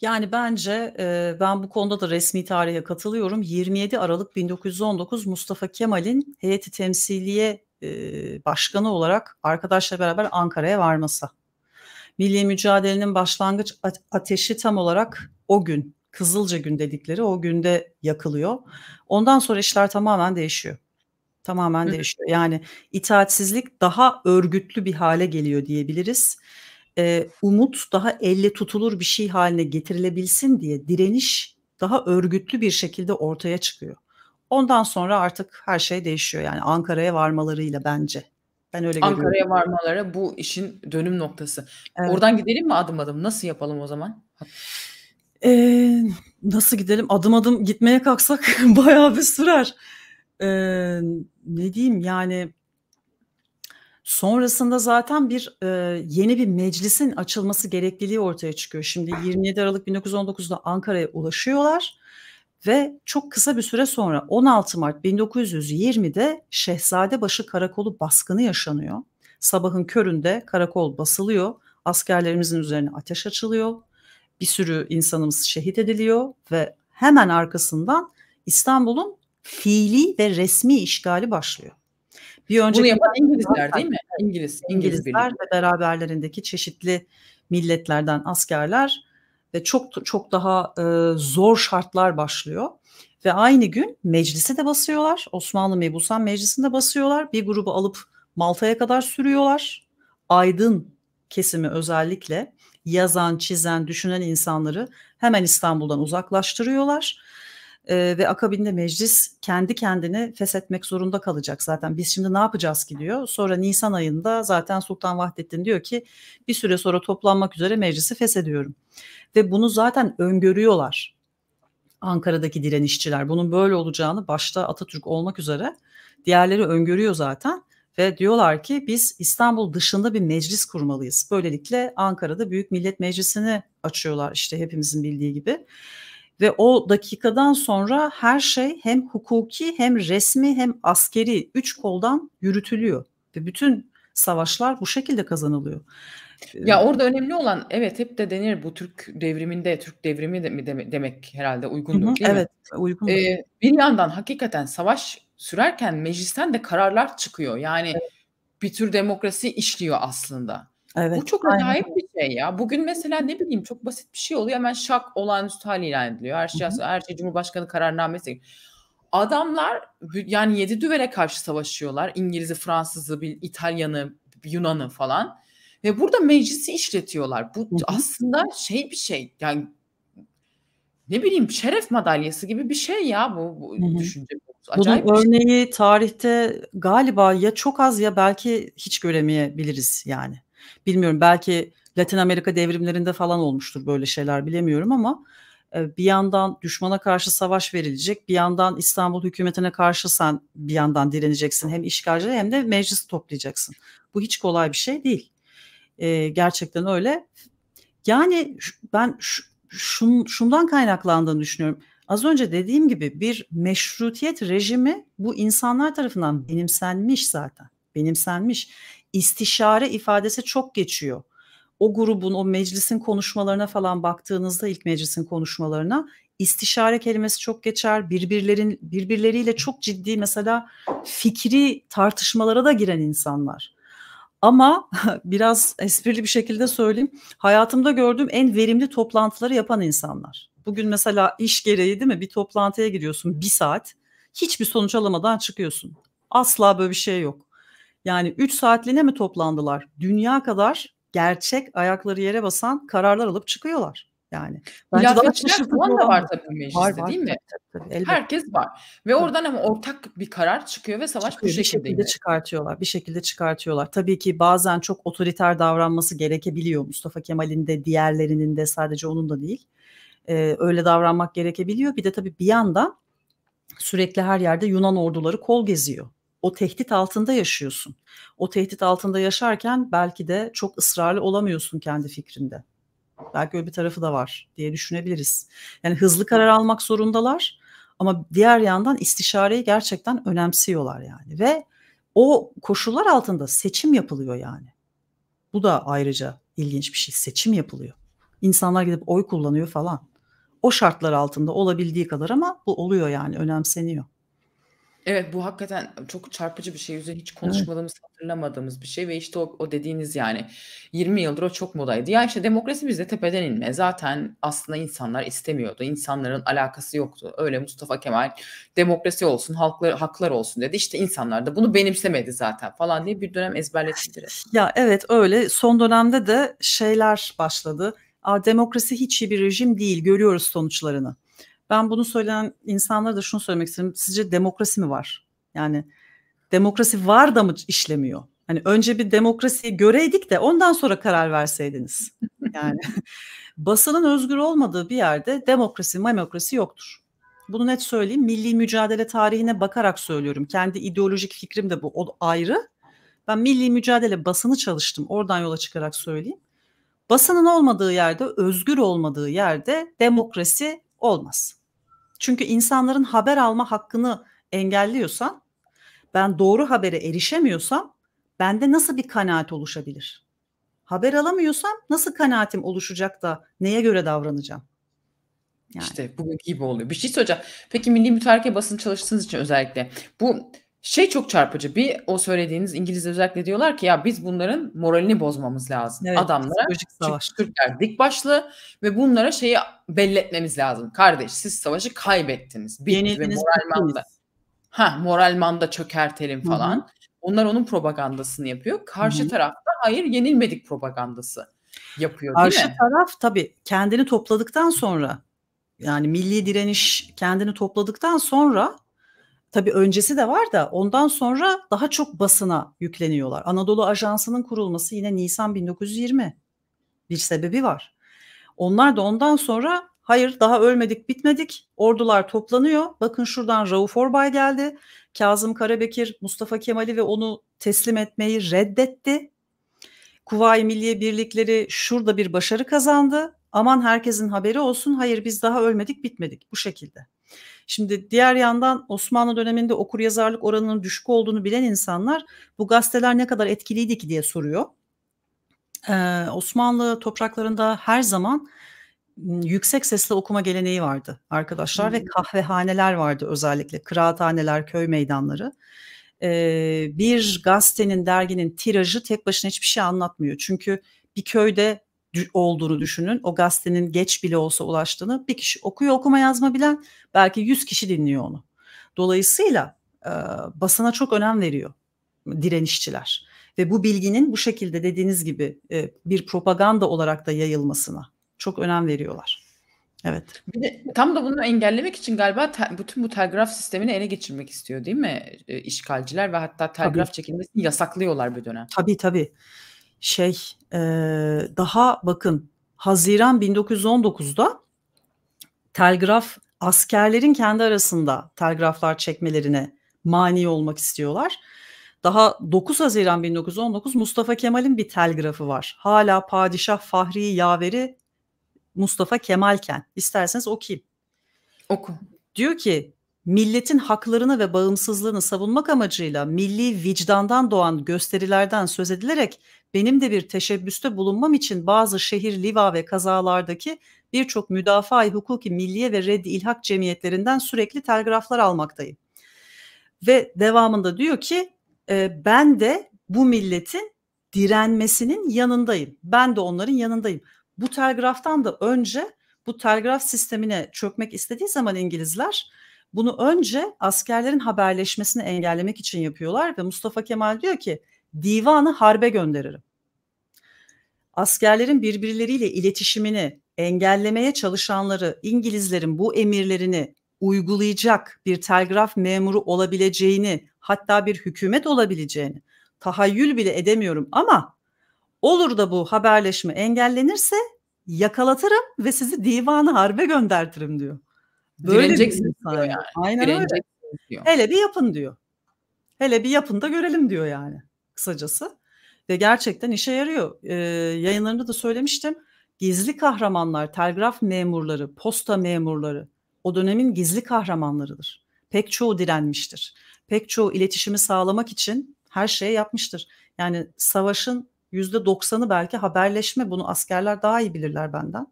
Yani bence e, ben bu konuda da resmi tarihe katılıyorum. 27 Aralık 1919 Mustafa Kemal'in heyeti temsiliye e, başkanı olarak arkadaşla beraber Ankara'ya varması. Milli mücadelenin başlangıç ateşi tam olarak o gün Kızılca gün dedikleri o günde yakılıyor. Ondan sonra işler tamamen değişiyor. Tamamen Hı. değişiyor. Yani itaatsizlik daha örgütlü bir hale geliyor diyebiliriz. Ee, umut daha elle tutulur bir şey haline getirilebilsin diye direniş daha örgütlü bir şekilde ortaya çıkıyor. Ondan sonra artık her şey değişiyor yani Ankara'ya varmalarıyla bence. Ben öyle Ankara'ya görüyorum. varmaları bu işin dönüm noktası. Evet. Oradan gidelim mi adım adım? Nasıl yapalım o zaman? Ee, nasıl gidelim? Adım adım gitmeye kalksak (laughs) bayağı bir sürer. Ee, ne diyeyim yani sonrasında zaten bir e, yeni bir meclisin açılması gerekliliği ortaya çıkıyor. Şimdi 27 Aralık 1919'da Ankara'ya ulaşıyorlar ve çok kısa bir süre sonra 16 Mart 1920'de Şehzadebaşı Karakolu baskını yaşanıyor. Sabahın köründe karakol basılıyor, askerlerimizin üzerine ateş açılıyor, bir sürü insanımız şehit ediliyor ve hemen arkasından İstanbul'un fiili ve resmi işgali başlıyor. Bir önceki Bunu yapan İngilizler değil mi? İngiliz, İngiliz İngilizler ve beraberlerindeki çeşitli milletlerden askerler ve çok çok daha e, zor şartlar başlıyor. Ve aynı gün meclise de basıyorlar. Osmanlı Mebusan Meclisi'nde basıyorlar. Bir grubu alıp Malta'ya kadar sürüyorlar. Aydın kesimi özellikle yazan, çizen, düşünen insanları hemen İstanbul'dan uzaklaştırıyorlar. Ee, ve akabinde meclis kendi kendini feshetmek zorunda kalacak zaten. Biz şimdi ne yapacağız ki diyor. Sonra Nisan ayında zaten Sultan Vahdettin diyor ki bir süre sonra toplanmak üzere meclisi feshediyorum. Ve bunu zaten öngörüyorlar. Ankara'daki direnişçiler bunun böyle olacağını başta Atatürk olmak üzere diğerleri öngörüyor zaten ve diyorlar ki biz İstanbul dışında bir meclis kurmalıyız. Böylelikle Ankara'da Büyük Millet Meclisi'ni açıyorlar işte hepimizin bildiği gibi. Ve o dakikadan sonra her şey hem hukuki hem resmi hem askeri üç koldan yürütülüyor. Ve bütün savaşlar bu şekilde kazanılıyor. Ya orada önemli olan evet hep de denir bu Türk devriminde Türk devrimi de, mi demek herhalde uygundur Hı-hı, evet, mi? Evet uygun. Ee, bir yandan hakikaten savaş sürerken meclisten de kararlar çıkıyor. Yani evet. bir tür demokrasi işliyor aslında. Evet. Bu çok acayip bir şey ya. Bugün mesela ne bileyim çok basit bir şey oluyor hemen şak olağanüstü hal ilan ediliyor. Her şey, Hı-hı. her şey Cumhurbaşkanı kararnamesi adamlar yani yedi düvele karşı savaşıyorlar. İngiliz'i, Fransız'ı, İtalyan'ı, Yunan'ı falan. Ve burada meclisi işletiyorlar. Bu aslında şey bir şey yani ne bileyim şeref madalyası gibi bir şey ya bu, bu Hı-hı. düşünce. Bu Bunun şey. örneği şey. tarihte galiba ya çok az ya belki hiç göremeyebiliriz yani. Bilmiyorum belki Latin Amerika devrimlerinde falan olmuştur böyle şeyler bilemiyorum ama e, bir yandan düşmana karşı savaş verilecek, bir yandan İstanbul hükümetine karşı sen bir yandan direneceksin hem işgalci hem de meclisi toplayacaksın. Bu hiç kolay bir şey değil. E, gerçekten öyle. Yani ben şun, şundan kaynaklandığını düşünüyorum. Az önce dediğim gibi bir meşrutiyet rejimi bu insanlar tarafından benimsenmiş zaten. Benimsenmiş. İstişare ifadesi çok geçiyor. O grubun, o meclisin konuşmalarına falan baktığınızda ilk meclisin konuşmalarına istişare kelimesi çok geçer. Birbirlerin birbirleriyle çok ciddi mesela fikri tartışmalara da giren insanlar. Ama (laughs) biraz esprili bir şekilde söyleyeyim. Hayatımda gördüğüm en verimli toplantıları yapan insanlar. Bugün mesela iş gereği değil mi? Bir toplantıya gidiyorsun bir saat. Hiçbir sonuç alamadan çıkıyorsun. Asla böyle bir şey yok. Yani 3 saatliğine mi toplandılar? Dünya kadar gerçek ayakları yere basan kararlar alıp çıkıyorlar. Yani. Bence Mülakatçılar falan da var tabii mecliste var, var, değil mi? Tabii, tabii, Herkes var. Ve tabii. oradan ama ortak bir karar çıkıyor ve savaş çıkıyor, bu şekilde. Bir şekilde çıkartıyorlar. Bir şekilde çıkartıyorlar. Tabii ki bazen çok otoriter davranması gerekebiliyor Mustafa Kemal'in de diğerlerinin de sadece onun da değil. Ee, öyle davranmak gerekebiliyor. Bir de tabii bir yanda sürekli her yerde Yunan orduları kol geziyor o tehdit altında yaşıyorsun. O tehdit altında yaşarken belki de çok ısrarlı olamıyorsun kendi fikrinde. Belki öyle bir tarafı da var diye düşünebiliriz. Yani hızlı karar almak zorundalar ama diğer yandan istişareyi gerçekten önemsiyorlar yani ve o koşullar altında seçim yapılıyor yani. Bu da ayrıca ilginç bir şey. Seçim yapılıyor. İnsanlar gidip oy kullanıyor falan. O şartlar altında olabildiği kadar ama bu oluyor yani önemseniyor. Evet, bu hakikaten çok çarpıcı bir şey. Üzerine hiç Evet. konuşmadığımız, hatırlamadığımız bir şey ve, işte, o o dediğiniz, yani, 20 yıldır o çok modaydı. Ya, işte, demokrasi bizde tepeden inme. Zaten aslında insanlar istemiyordu. İnsanların alakası yoktu. Öyle Mustafa Kemal demokrasi olsun, halklar haklar olsun dedi. İşte, insanlar da bunu benimsemedi zaten falan diye bir dönem ezberletti Ya, evet, öyle. Son dönemde de şeyler başladı. Aa demokrasi hiç iyi bir rejim değil, görüyoruz sonuçlarını. Ben bunu söyleyen insanlara da şunu söylemek istiyorum. Sizce demokrasi mi var? Yani demokrasi var da mı işlemiyor? Hani önce bir demokrasiyi göreydik de ondan sonra karar verseydiniz. Yani (laughs) basının özgür olmadığı bir yerde demokrasi, demokrasi yoktur. Bunu net söyleyeyim. Milli mücadele tarihine bakarak söylüyorum. Kendi ideolojik fikrim de bu o ayrı. Ben milli mücadele basını çalıştım. Oradan yola çıkarak söyleyeyim. Basının olmadığı yerde, özgür olmadığı yerde demokrasi olmaz. Çünkü insanların haber alma hakkını engelliyorsan, ben doğru habere erişemiyorsam bende nasıl bir kanaat oluşabilir? Haber alamıyorsam nasıl kanaatim oluşacak da neye göre davranacağım? Yani. İşte bugün gibi oluyor. Bir şey söyleyeceğim. Peki milli mütareke basın çalıştığınız için özellikle bu şey çok çarpıcı. Bir o söylediğiniz İngilizce özellikle diyorlar ki ya biz bunların moralini bozmamız lazım. Evet, Adamlara savaş. Türkler dik başlı ve bunlara şeyi belli lazım. Kardeş siz savaşı kaybettiniz. Biz ve moralmanda. Ha moralmanda çökertelim falan. Hı-hı. Onlar onun propagandasını yapıyor. Karşı Hı-hı. tarafta hayır yenilmedik propagandası yapıyor Karşı değil mi? Karşı taraf tabii kendini topladıktan sonra yani milli direniş kendini topladıktan sonra tabii öncesi de var da ondan sonra daha çok basına yükleniyorlar. Anadolu Ajansı'nın kurulması yine Nisan 1920 bir sebebi var. Onlar da ondan sonra hayır daha ölmedik bitmedik ordular toplanıyor. Bakın şuradan Rauf Orbay geldi. Kazım Karabekir Mustafa Kemal'i ve onu teslim etmeyi reddetti. Kuvayi Milliye Birlikleri şurada bir başarı kazandı. Aman herkesin haberi olsun hayır biz daha ölmedik bitmedik bu şekilde. Şimdi diğer yandan Osmanlı döneminde okur-yazarlık oranının düşük olduğunu bilen insanlar bu gazeteler ne kadar etkiliydi ki diye soruyor. Ee, Osmanlı topraklarında her zaman ıı, yüksek sesle okuma geleneği vardı arkadaşlar hmm. ve kahvehaneler vardı özellikle kıraathaneler, köy meydanları. Ee, bir gazetenin, derginin tirajı tek başına hiçbir şey anlatmıyor. Çünkü bir köyde olduğunu düşünün. O gazetenin geç bile olsa ulaştığını bir kişi okuyor okuma yazma bilen belki yüz kişi dinliyor onu. Dolayısıyla e, basına çok önem veriyor direnişçiler ve bu bilginin bu şekilde dediğiniz gibi e, bir propaganda olarak da yayılmasına çok önem veriyorlar. Evet. Bir de tam da bunu engellemek için galiba te, bütün bu telgraf sistemini ele geçirmek istiyor değil mi e, işgalciler ve hatta telgraf tabii. çekilmesini yasaklıyorlar bir dönem. Tabii tabii şey e, daha bakın Haziran 1919'da telgraf askerlerin kendi arasında telgraflar çekmelerine mani olmak istiyorlar. Daha 9 Haziran 1919 Mustafa Kemal'in bir telgrafı var. Hala padişah Fahri Yaveri Mustafa Kemalken. İsterseniz okuyayım. Oku. Diyor ki milletin haklarını ve bağımsızlığını savunmak amacıyla milli vicdandan doğan gösterilerden söz edilerek benim de bir teşebbüste bulunmam için bazı şehir, liva ve kazalardaki birçok müdafaa hukuki milliye ve reddi ilhak cemiyetlerinden sürekli telgraflar almaktayım. Ve devamında diyor ki ee, ben de bu milletin direnmesinin yanındayım. Ben de onların yanındayım. Bu telgraftan da önce bu telgraf sistemine çökmek istediği zaman İngilizler bunu önce askerlerin haberleşmesini engellemek için yapıyorlar ve Mustafa Kemal diyor ki divanı harbe gönderirim. Askerlerin birbirleriyle iletişimini engellemeye çalışanları İngilizlerin bu emirlerini uygulayacak bir telgraf memuru olabileceğini, hatta bir hükümet olabileceğini tahayyül bile edemiyorum ama olur da bu haberleşme engellenirse yakalatırım ve sizi divanı harbe göndertirim diyor. Böyle Direneceksin diyor yani. Aynen öyle. Diyor. Hele bir yapın diyor. Hele bir yapın da görelim diyor yani kısacası. Ve gerçekten işe yarıyor. E, yayınlarında da söylemiştim. Gizli kahramanlar, telgraf memurları, posta memurları o dönemin gizli kahramanlarıdır. Pek çoğu direnmiştir. Pek çoğu iletişimi sağlamak için her şeyi yapmıştır. Yani savaşın yüzde doksanı belki haberleşme bunu askerler daha iyi bilirler benden.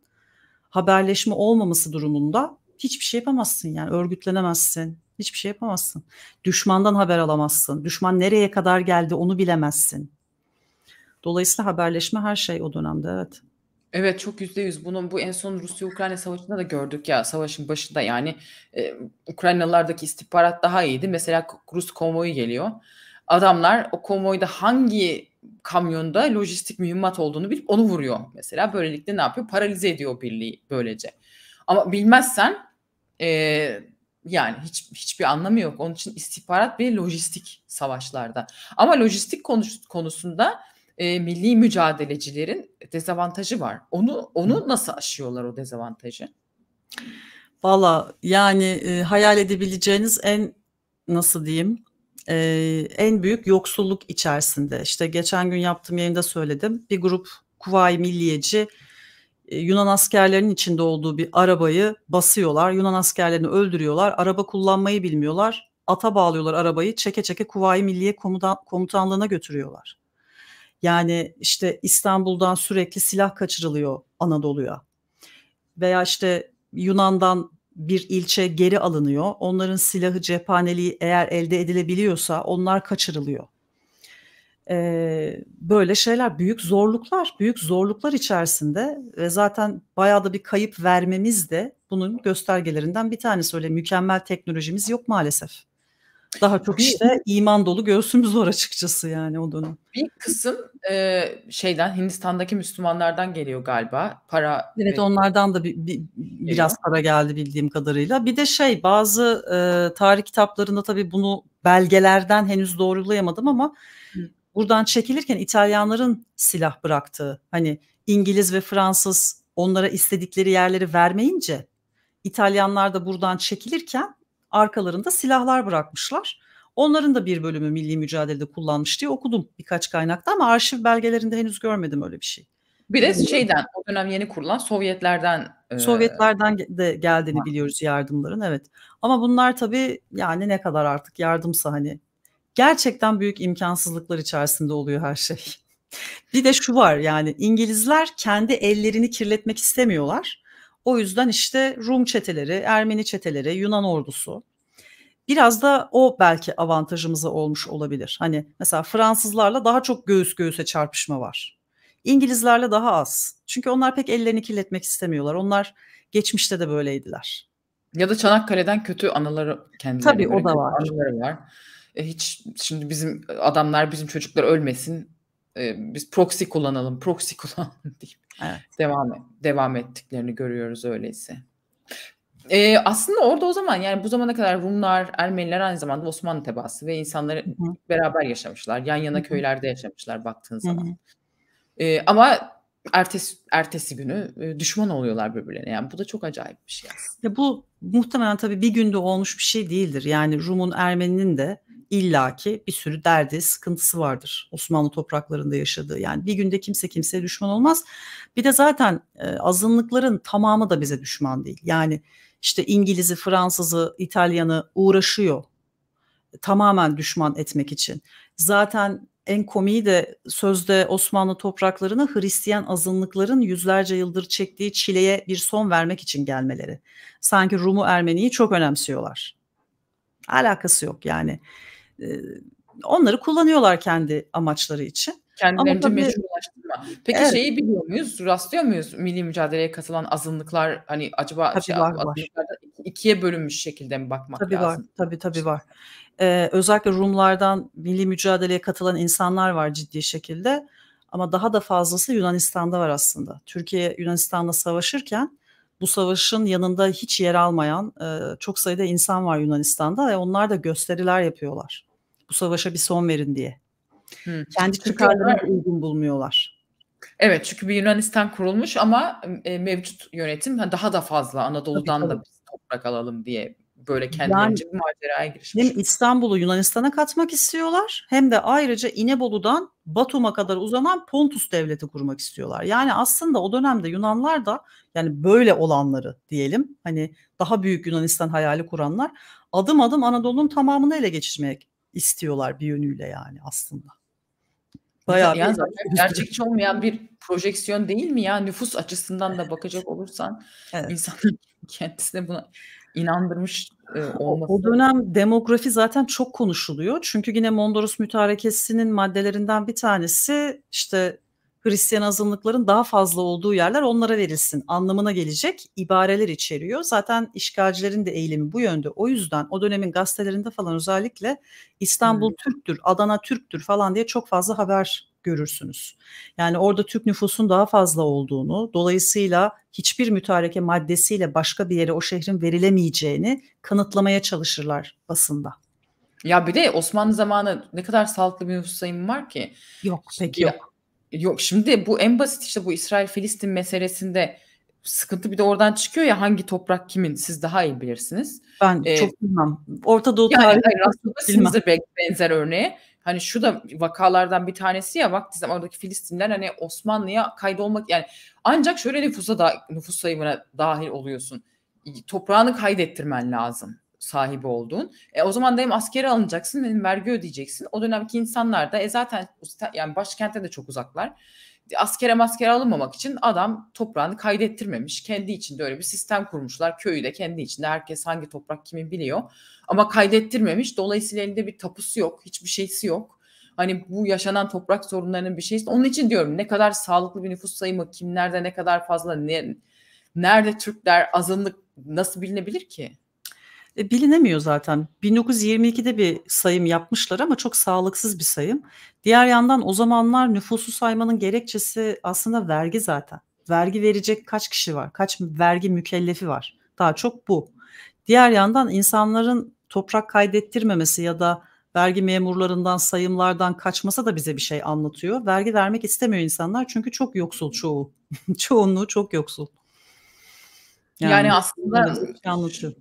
Haberleşme olmaması durumunda hiçbir şey yapamazsın yani örgütlenemezsin, Hiçbir şey yapamazsın. Düşmandan haber alamazsın. Düşman nereye kadar geldi onu bilemezsin. Dolayısıyla haberleşme her şey o dönemde evet. Evet çok yüzde yüz. Bunun bu en son Rusya-Ukrayna savaşında da gördük ya savaşın başında yani e, Ukraynalardaki istihbarat daha iyiydi. Mesela Rus konvoyu geliyor. Adamlar o konvoyda hangi kamyonda lojistik mühimmat olduğunu bilip onu vuruyor mesela. Böylelikle ne yapıyor? Paralize ediyor birliği böylece. Ama bilmezsen e, yani hiç hiçbir anlamı yok. Onun için istihbarat ve lojistik savaşlarda. Ama lojistik konuş, konusunda e, milli mücadelecilerin dezavantajı var. Onu onu nasıl aşıyorlar o dezavantajı? Valla yani e, hayal edebileceğiniz en nasıl diyeyim e, en büyük yoksulluk içerisinde. İşte geçen gün yaptığım yayında söyledim. Bir grup Kuvayi Milliyeci e, Yunan askerlerinin içinde olduğu bir arabayı basıyorlar. Yunan askerlerini öldürüyorlar. Araba kullanmayı bilmiyorlar. Ata bağlıyorlar arabayı. Çeke çeke Kuvayi Milliye Komutan, Komutanlığı'na götürüyorlar. Yani işte İstanbul'dan sürekli silah kaçırılıyor Anadolu'ya. Veya işte Yunan'dan bir ilçe geri alınıyor. Onların silahı cephaneliği eğer elde edilebiliyorsa onlar kaçırılıyor e, böyle şeyler büyük zorluklar, büyük zorluklar içerisinde ve zaten bayağı da bir kayıp vermemiz de bunun göstergelerinden bir tanesi. Öyle mükemmel teknolojimiz yok maalesef. Daha çok işte iman dolu göğsümüz var açıkçası yani o dönem. Bir kısım e, şeyden Hindistan'daki Müslümanlardan geliyor galiba para. Evet onlardan da bir, bir, geliyor. biraz para geldi bildiğim kadarıyla. Bir de şey bazı e, tarih kitaplarında tabii bunu belgelerden henüz doğrulayamadım ama Hı buradan çekilirken İtalyanların silah bıraktığı hani İngiliz ve Fransız onlara istedikleri yerleri vermeyince İtalyanlar da buradan çekilirken arkalarında silahlar bırakmışlar. Onların da bir bölümü milli mücadelede kullanmış diye okudum birkaç kaynakta ama arşiv belgelerinde henüz görmedim öyle bir şey. Bir de ee, şeyden o dönem yeni kurulan Sovyetlerden e, Sovyetlerden de geldiğini biliyoruz yardımların evet. Ama bunlar tabii yani ne kadar artık yardımsa hani gerçekten büyük imkansızlıklar içerisinde oluyor her şey. Bir de şu var yani İngilizler kendi ellerini kirletmek istemiyorlar. O yüzden işte Rum çeteleri, Ermeni çeteleri, Yunan ordusu biraz da o belki avantajımıza olmuş olabilir. Hani mesela Fransızlarla daha çok göğüs göğüse çarpışma var. İngilizlerle daha az. Çünkü onlar pek ellerini kirletmek istemiyorlar. Onlar geçmişte de böyleydiler. Ya da Çanakkale'den kötü anıları kendilerine. Tabii o da var. Anıları var. E, hiç şimdi bizim adamlar bizim çocuklar ölmesin. E, biz proxy kullanalım, proxy (laughs) kullanalım deyip evet. devam e, devam ettiklerini görüyoruz öyleyse. E, aslında orada o zaman yani bu zamana kadar Rumlar, Ermeniler aynı zamanda Osmanlı tebaası ve insanları hı beraber yaşamışlar. Yan yana hı köylerde yaşamışlar baktığın zaman. E, ama ertesi, ertesi günü e, düşman oluyorlar birbirlerine. Yani bu da çok acayip bir şey aslında. Ya bu muhtemelen tabii bir günde olmuş bir şey değildir. Yani Rum'un Ermeni'nin de illaki bir sürü derdi, sıkıntısı vardır Osmanlı topraklarında yaşadığı. Yani bir günde kimse kimseye düşman olmaz. Bir de zaten e, azınlıkların tamamı da bize düşman değil. Yani işte İngiliz'i, Fransız'ı, İtalyan'ı uğraşıyor e, tamamen düşman etmek için. Zaten en komiği de sözde Osmanlı topraklarına Hristiyan azınlıkların yüzlerce yıldır çektiği çileye bir son vermek için gelmeleri. Sanki Rum'u Ermeni'yi çok önemsiyorlar. Alakası yok yani onları kullanıyorlar kendi amaçları için. Kendilerince meşrulaştırma. Peki evet. şeyi biliyor muyuz? Rastlıyor muyuz? Milli mücadeleye katılan azınlıklar hani acaba tabii şey, var, var. ikiye bölünmüş şekilde mi bakmak tabii lazım? Var, tabii tabii var. Ee, özellikle Rumlardan milli mücadeleye katılan insanlar var ciddi şekilde. Ama daha da fazlası Yunanistan'da var aslında. Türkiye Yunanistan'la savaşırken bu savaşın yanında hiç yer almayan e, çok sayıda insan var Yunanistan'da ve onlar da gösteriler yapıyorlar bu savaşa bir son verin diye. Hmm. Kendi çıkarlarına uygun bulmuyorlar. Evet çünkü bir Yunanistan kurulmuş ama e, mevcut yönetim hani, daha da fazla Anadolu'dan tabii, tabii. da toprak alalım diye böyle kendilerince yani, bir maceraya girişmiş. Hem İstanbul'u Yunanistan'a katmak istiyorlar hem de ayrıca İnebolu'dan Batum'a kadar uzanan Pontus devleti kurmak istiyorlar. Yani aslında o dönemde Yunanlar da yani böyle olanları diyelim hani daha büyük Yunanistan hayali kuranlar adım adım Anadolu'nun tamamını ele geçirmek istiyorlar bir yönüyle yani aslında. Bayağı yani bir (laughs) gerçekçi olmayan bir projeksiyon değil mi ya nüfus açısından da bakacak olursan evet. insanlar (laughs) kendisine buna inandırmış e, olması. O dönem demografi zaten çok konuşuluyor. Çünkü yine Mondros Mütarekesi'nin maddelerinden bir tanesi işte Hristiyan azınlıkların daha fazla olduğu yerler onlara verilsin anlamına gelecek ibareler içeriyor. Zaten işgalcilerin de eğilimi bu yönde. O yüzden o dönemin gazetelerinde falan özellikle İstanbul hmm. Türktür, Adana Türktür falan diye çok fazla haber görürsünüz. Yani orada Türk nüfusun daha fazla olduğunu, dolayısıyla hiçbir mütareke maddesiyle başka bir yere o şehrin verilemeyeceğini kanıtlamaya çalışırlar basında. Ya bir de Osmanlı zamanı ne kadar sağlıklı bir nüfus sayımı var ki. Yok pek yok. Yok şimdi bu en basit işte bu İsrail-Filistin meselesinde sıkıntı bir de oradan çıkıyor ya hangi toprak kimin siz daha iyi bilirsiniz. Ben ee, çok bilmem. Orta Doğu tarihi yani, belki benzer örneği Hani şu da vakalardan bir tanesi ya vakti zaman oradaki Filistinler hani Osmanlı'ya kaydolmak yani ancak şöyle nüfusa da nüfus sayımına dahil oluyorsun. Toprağını kaydettirmen lazım sahibi oldun. E, o zaman dedim askeri alınacaksın, dedim vergi ödeyeceksin. O dönemki insanlar da e, zaten yani başkentte de çok uzaklar. E, askere maskere alınmamak için adam toprağını kaydettirmemiş. Kendi içinde öyle bir sistem kurmuşlar. Köyü de kendi içinde herkes hangi toprak kimin biliyor. Ama kaydettirmemiş. Dolayısıyla elinde bir tapusu yok. Hiçbir şeysi yok. Hani bu yaşanan toprak sorunlarının bir şeysi. Onun için diyorum ne kadar sağlıklı bir nüfus sayımı, kimlerde ne kadar fazla, ne, nerede Türkler, azınlık nasıl bilinebilir ki? E, bilinemiyor zaten. 1922'de bir sayım yapmışlar ama çok sağlıksız bir sayım. Diğer yandan o zamanlar nüfusu saymanın gerekçesi aslında vergi zaten. Vergi verecek kaç kişi var? Kaç vergi mükellefi var? Daha çok bu. Diğer yandan insanların toprak kaydettirmemesi ya da vergi memurlarından sayımlardan kaçmasa da bize bir şey anlatıyor. Vergi vermek istemiyor insanlar çünkü çok yoksul çoğu. (laughs) Çoğunluğu çok yoksul. Yani, yani aslında şey anlatıyor.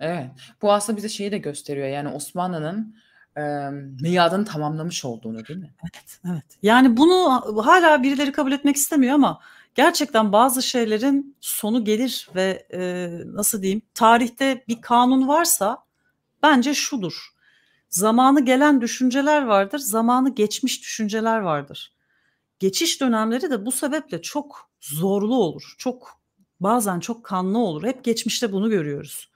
Evet. Bu aslında bize şeyi de gösteriyor. Yani Osmanlı'nın e, miadını tamamlamış olduğunu değil mi? Evet, evet. Yani bunu hala birileri kabul etmek istemiyor ama gerçekten bazı şeylerin sonu gelir ve e, nasıl diyeyim tarihte bir kanun varsa bence şudur. Zamanı gelen düşünceler vardır, zamanı geçmiş düşünceler vardır. Geçiş dönemleri de bu sebeple çok zorlu olur. Çok bazen çok kanlı olur. Hep geçmişte bunu görüyoruz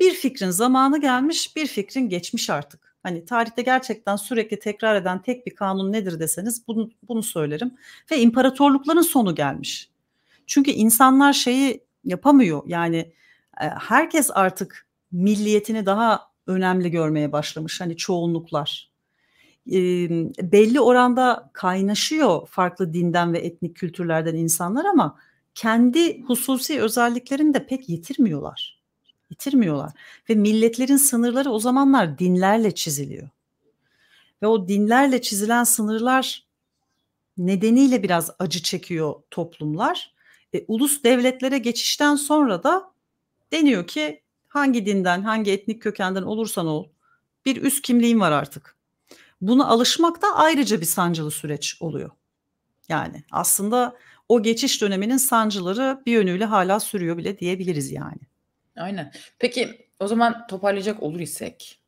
bir fikrin zamanı gelmiş, bir fikrin geçmiş artık. Hani tarihte gerçekten sürekli tekrar eden tek bir kanun nedir deseniz bunu, bunu söylerim. Ve imparatorlukların sonu gelmiş. Çünkü insanlar şeyi yapamıyor. Yani e, herkes artık milliyetini daha önemli görmeye başlamış. Hani çoğunluklar e, belli oranda kaynaşıyor farklı dinden ve etnik kültürlerden insanlar ama kendi hususi özelliklerini de pek yitirmiyorlar bitirmiyorlar. Ve milletlerin sınırları o zamanlar dinlerle çiziliyor. Ve o dinlerle çizilen sınırlar nedeniyle biraz acı çekiyor toplumlar. E, ulus devletlere geçişten sonra da deniyor ki hangi dinden, hangi etnik kökenden olursan ol bir üst kimliğin var artık. Buna alışmak da ayrıca bir sancılı süreç oluyor. Yani aslında o geçiş döneminin sancıları bir yönüyle hala sürüyor bile diyebiliriz yani. Aynen. Peki o zaman toparlayacak olur isek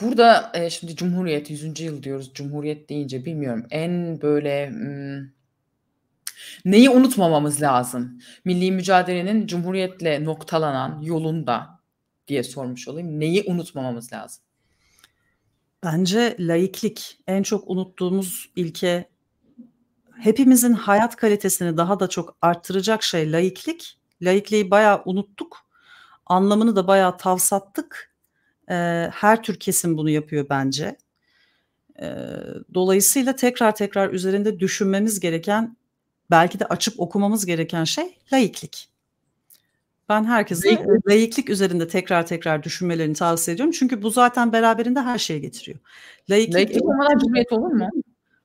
burada e, şimdi Cumhuriyet 100. yıl diyoruz. Cumhuriyet deyince bilmiyorum en böyle m- hmm, neyi unutmamamız lazım? Milli mücadelenin Cumhuriyet'le noktalanan yolunda diye sormuş olayım. Neyi unutmamamız lazım? Bence laiklik en çok unuttuğumuz ilke hepimizin hayat kalitesini daha da çok arttıracak şey laiklik laikliği bayağı unuttuk. Anlamını da bayağı tavsattık. E, her tür kesim bunu yapıyor bence. E, dolayısıyla tekrar tekrar üzerinde düşünmemiz gereken, belki de açıp okumamız gereken şey laiklik. Ben herkese laiklik. laiklik üzerinde tekrar tekrar düşünmelerini tavsiye ediyorum. Çünkü bu zaten beraberinde her şeyi getiriyor. Laiklik, laiklik olarak cumhuriyet olur mu?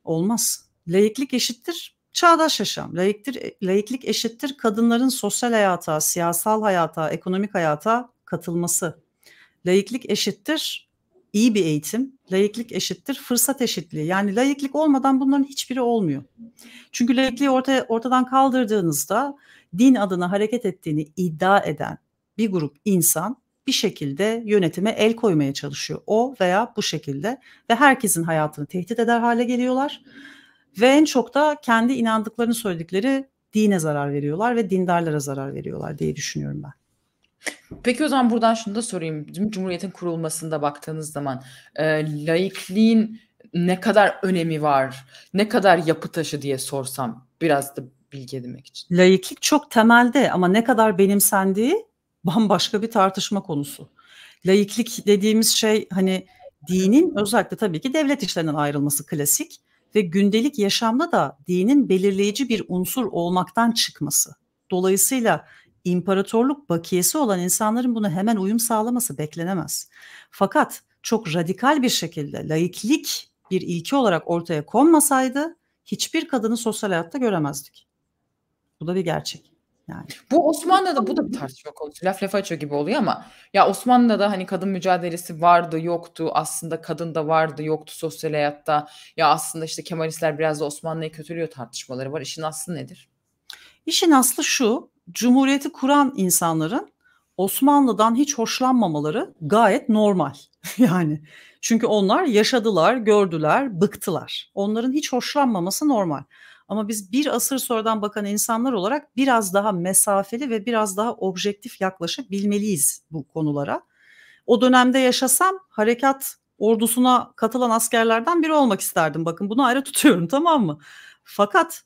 Olmaz. Laiklik eşittir Çağdaş yaşam, layıktır, layıklık eşittir kadınların sosyal hayata, siyasal hayata, ekonomik hayata katılması. Layıklık eşittir iyi bir eğitim, layıklık eşittir fırsat eşitliği. Yani layıklık olmadan bunların hiçbiri olmuyor. Çünkü layıklığı ortaya, ortadan kaldırdığınızda din adına hareket ettiğini iddia eden bir grup insan bir şekilde yönetime el koymaya çalışıyor. O veya bu şekilde ve herkesin hayatını tehdit eder hale geliyorlar. Ve en çok da kendi inandıklarını söyledikleri dine zarar veriyorlar ve dindarlara zarar veriyorlar diye düşünüyorum ben. Peki o zaman buradan şunu da sorayım. Cumhuriyet'in kurulmasında baktığınız zaman e, laikliğin ne kadar önemi var? Ne kadar yapı taşı diye sorsam biraz da bilgi edinmek için. Laiklik çok temelde ama ne kadar benimsendiği bambaşka bir tartışma konusu. Laiklik dediğimiz şey hani dinin özellikle tabii ki devlet işlerinden ayrılması klasik ve gündelik yaşamda da dinin belirleyici bir unsur olmaktan çıkması. Dolayısıyla imparatorluk bakiyesi olan insanların bunu hemen uyum sağlaması beklenemez. Fakat çok radikal bir şekilde laiklik bir ilke olarak ortaya konmasaydı hiçbir kadını sosyal hayatta göremezdik. Bu da bir gerçek. Yani. Bu Osmanlı'da bu da bir tartışma konusu. Laf laf açıyor gibi oluyor ama ya Osmanlı'da hani kadın mücadelesi vardı yoktu aslında kadın da vardı yoktu sosyal hayatta. Ya aslında işte Kemalistler biraz da Osmanlı'yı kötülüyor tartışmaları var. İşin aslı nedir? İşin aslı şu Cumhuriyeti kuran insanların Osmanlı'dan hiç hoşlanmamaları gayet normal. (laughs) yani çünkü onlar yaşadılar, gördüler, bıktılar. Onların hiç hoşlanmaması normal. Ama biz bir asır sonradan bakan insanlar olarak biraz daha mesafeli ve biraz daha objektif yaklaşabilmeliyiz bu konulara. O dönemde yaşasam harekat ordusuna katılan askerlerden biri olmak isterdim. Bakın bunu ayrı (laughs) tutuyorum tamam mı? Fakat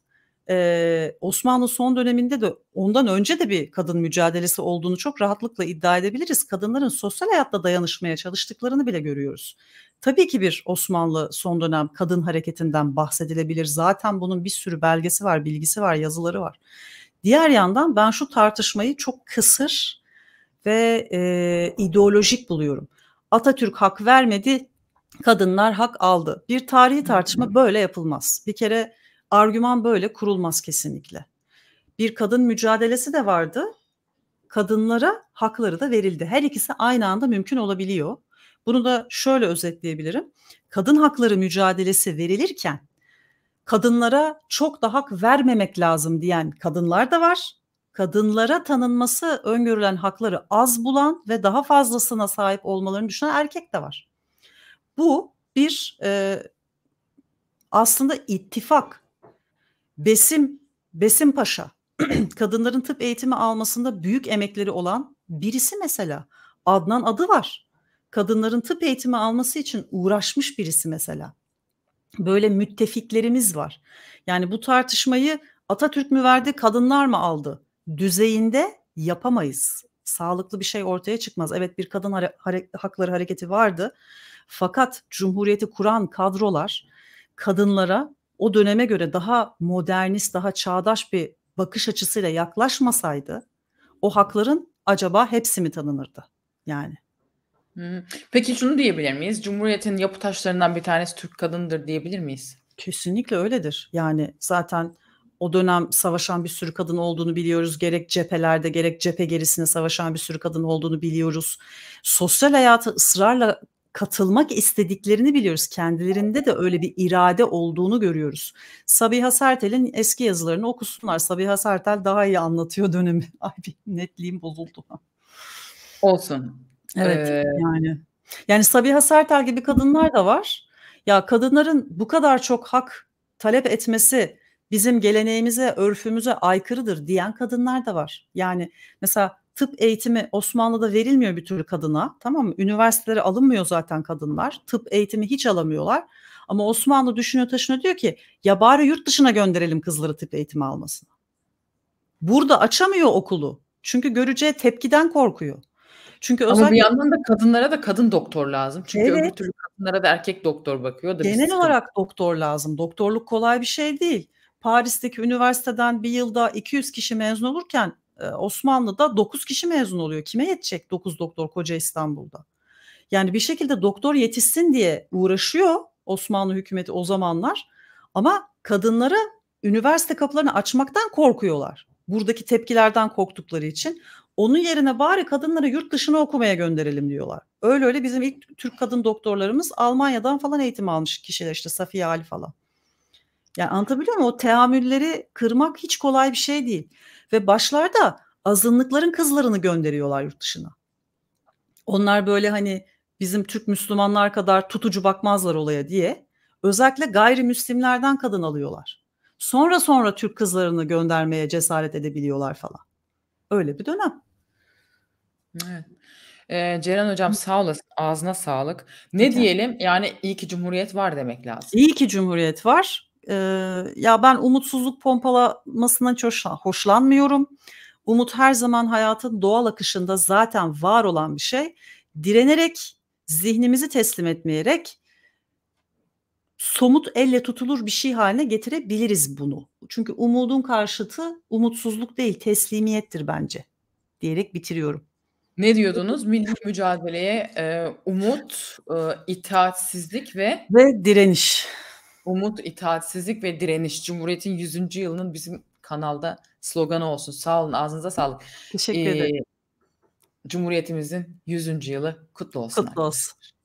e, Osmanlı son döneminde de ondan önce de bir kadın mücadelesi olduğunu çok rahatlıkla iddia edebiliriz. Kadınların sosyal hayatta dayanışmaya çalıştıklarını bile görüyoruz. Tabii ki bir Osmanlı son dönem kadın hareketinden bahsedilebilir. Zaten bunun bir sürü belgesi var, bilgisi var, yazıları var. Diğer yandan ben şu tartışmayı çok kısır ve e, ideolojik buluyorum. Atatürk hak vermedi, kadınlar hak aldı. Bir tarihi tartışma böyle yapılmaz. Bir kere argüman böyle kurulmaz kesinlikle. Bir kadın mücadelesi de vardı. Kadınlara hakları da verildi. Her ikisi aynı anda mümkün olabiliyor. Bunu da şöyle özetleyebilirim. Kadın hakları mücadelesi verilirken kadınlara çok da hak vermemek lazım diyen kadınlar da var. Kadınlara tanınması öngörülen hakları az bulan ve daha fazlasına sahip olmalarını düşünen erkek de var. Bu bir e, aslında ittifak. Besim, Besim Paşa, (clears throat) kadınların tıp eğitimi almasında büyük emekleri olan birisi mesela. Adnan adı var kadınların tıp eğitimi alması için uğraşmış birisi mesela. Böyle müttefiklerimiz var. Yani bu tartışmayı Atatürk mü verdi, kadınlar mı aldı düzeyinde yapamayız. Sağlıklı bir şey ortaya çıkmaz. Evet bir kadın hare- hare- hakları hareketi vardı. Fakat Cumhuriyeti kuran kadrolar kadınlara o döneme göre daha modernist, daha çağdaş bir bakış açısıyla yaklaşmasaydı o hakların acaba hepsi mi tanınırdı? Yani Peki şunu diyebilir miyiz? Cumhuriyetin yapı taşlarından bir tanesi Türk kadındır diyebilir miyiz? Kesinlikle öyledir. Yani zaten o dönem savaşan bir sürü kadın olduğunu biliyoruz. Gerek cephelerde gerek cephe gerisinde savaşan bir sürü kadın olduğunu biliyoruz. Sosyal hayata ısrarla katılmak istediklerini biliyoruz. Kendilerinde de öyle bir irade olduğunu görüyoruz. Sabiha Sertel'in eski yazılarını okusunlar. Sabiha Sertel daha iyi anlatıyor dönemi. (laughs) Ay bir netliğim bozuldu. Olsun. Evet ee, yani. Yani Sabiha Sertel gibi kadınlar da var. Ya kadınların bu kadar çok hak talep etmesi bizim geleneğimize, örfümüze aykırıdır diyen kadınlar da var. Yani mesela tıp eğitimi Osmanlı'da verilmiyor bir türlü kadına. Tamam mı? Üniversitelere alınmıyor zaten kadınlar. Tıp eğitimi hiç alamıyorlar. Ama Osmanlı düşünüyor taşınıyor diyor ki ya bari yurt dışına gönderelim kızları tıp eğitimi almasına. Burada açamıyor okulu. Çünkü göreceği tepkiden korkuyor. Çünkü özellikle... Ama bir yandan da kadınlara da kadın doktor lazım. Çünkü evet. öbür türlü kadınlara da erkek doktor bakıyor. Da Genel olarak doktor lazım. Doktorluk kolay bir şey değil. Paris'teki üniversiteden bir yılda 200 kişi mezun olurken e, Osmanlı'da 9 kişi mezun oluyor. Kime yetecek 9 doktor koca İstanbul'da? Yani bir şekilde doktor yetişsin diye uğraşıyor Osmanlı hükümeti o zamanlar. Ama kadınları üniversite kapılarını açmaktan korkuyorlar. Buradaki tepkilerden korktukları için. Onun yerine bari kadınları yurt dışına okumaya gönderelim diyorlar. Öyle öyle bizim ilk Türk kadın doktorlarımız Almanya'dan falan eğitim almış kişiler işte Safiye Ali falan. Yani anlatabiliyor muyum? O teamülleri kırmak hiç kolay bir şey değil. Ve başlarda azınlıkların kızlarını gönderiyorlar yurt dışına. Onlar böyle hani bizim Türk Müslümanlar kadar tutucu bakmazlar olaya diye özellikle gayrimüslimlerden kadın alıyorlar. Sonra sonra Türk kızlarını göndermeye cesaret edebiliyorlar falan. Öyle bir dönem. Evet. Ee, Ceren hocam sağ olasın. Ağzına sağlık. Ne Peki. diyelim? Yani iyi ki cumhuriyet var demek lazım. İyi ki cumhuriyet var. Ee, ya ben umutsuzluk pompalamasından çok hoşlanmıyorum. Umut her zaman hayatın doğal akışında zaten var olan bir şey. Direnerek, zihnimizi teslim etmeyerek somut elle tutulur bir şey haline getirebiliriz bunu. Çünkü umudun karşıtı umutsuzluk değil teslimiyettir bence diyerek bitiriyorum. Ne diyordunuz? Milli mücadeleye e, umut, e, itaatsizlik ve ve direniş. Umut, itaatsizlik ve direniş. Cumhuriyet'in 100. yılının bizim kanalda sloganı olsun. Sağ olun, ağzınıza sağlık. Teşekkür ederim. Ee, Cumhuriyetimizin 100. yılı kutlu olsun. Kutlu olsun. Arkadaşlar.